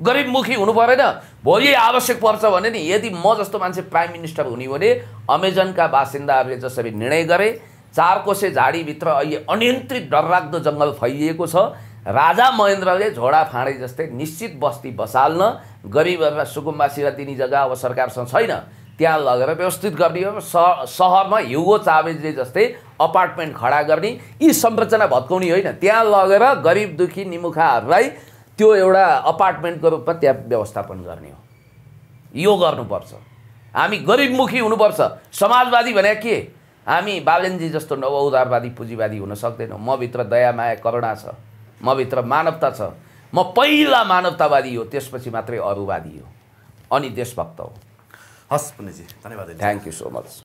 गरिबमुखी हुनु परेन भोलि आवश्यक पर्छ भने नि यदि म जस्तो मान्छे प्राइम मिनिस्टर हुने भने अमेजनका बासिन्दाहरूले जसरी निर्णय गरे चार कोसे झाडीभित्र अहिले अनियन्त्रित डरलाग्दो जङ्गल फैलिएको छ राजा महेन्द्रले झोडा फाँडे जस्तै निश्चित बस्ती बसाल्न गरिबहरूलाई सुकुम्बासी र तिनी जग्गा अब सरकारसँग छैन त्यहाँ लगेर व्यवस्थित गर्ने हो सहरमा हिउँ चावेजले जस्तै अपार्टमेन्ट खडा गर्ने यी संरचना भत्काउने होइन त्यहाँ लगेर गरिब दुखी निमुखाहरूलाई त्यो एउटा अपार्टमेन्टको रूपमा त्यहाँ व्यवस्थापन गर्ने हो यो गर्नुपर्छ हामी गरिबमुखी हुनुपर्छ समाजवादी भने के हामी बालेनजी जस्तो नव उदारवादी पुँजीवादी हुन सक्दैनौँ मभित्र दया माया करुणा छ मभित्र मानवता छ म पहिला मानवतावादी हो त्यसपछि मात्रै अरूवादी हो अनि देशभक्त हो हस् पुण्यजी धन्यवाद थ्याङ्क यू सो मच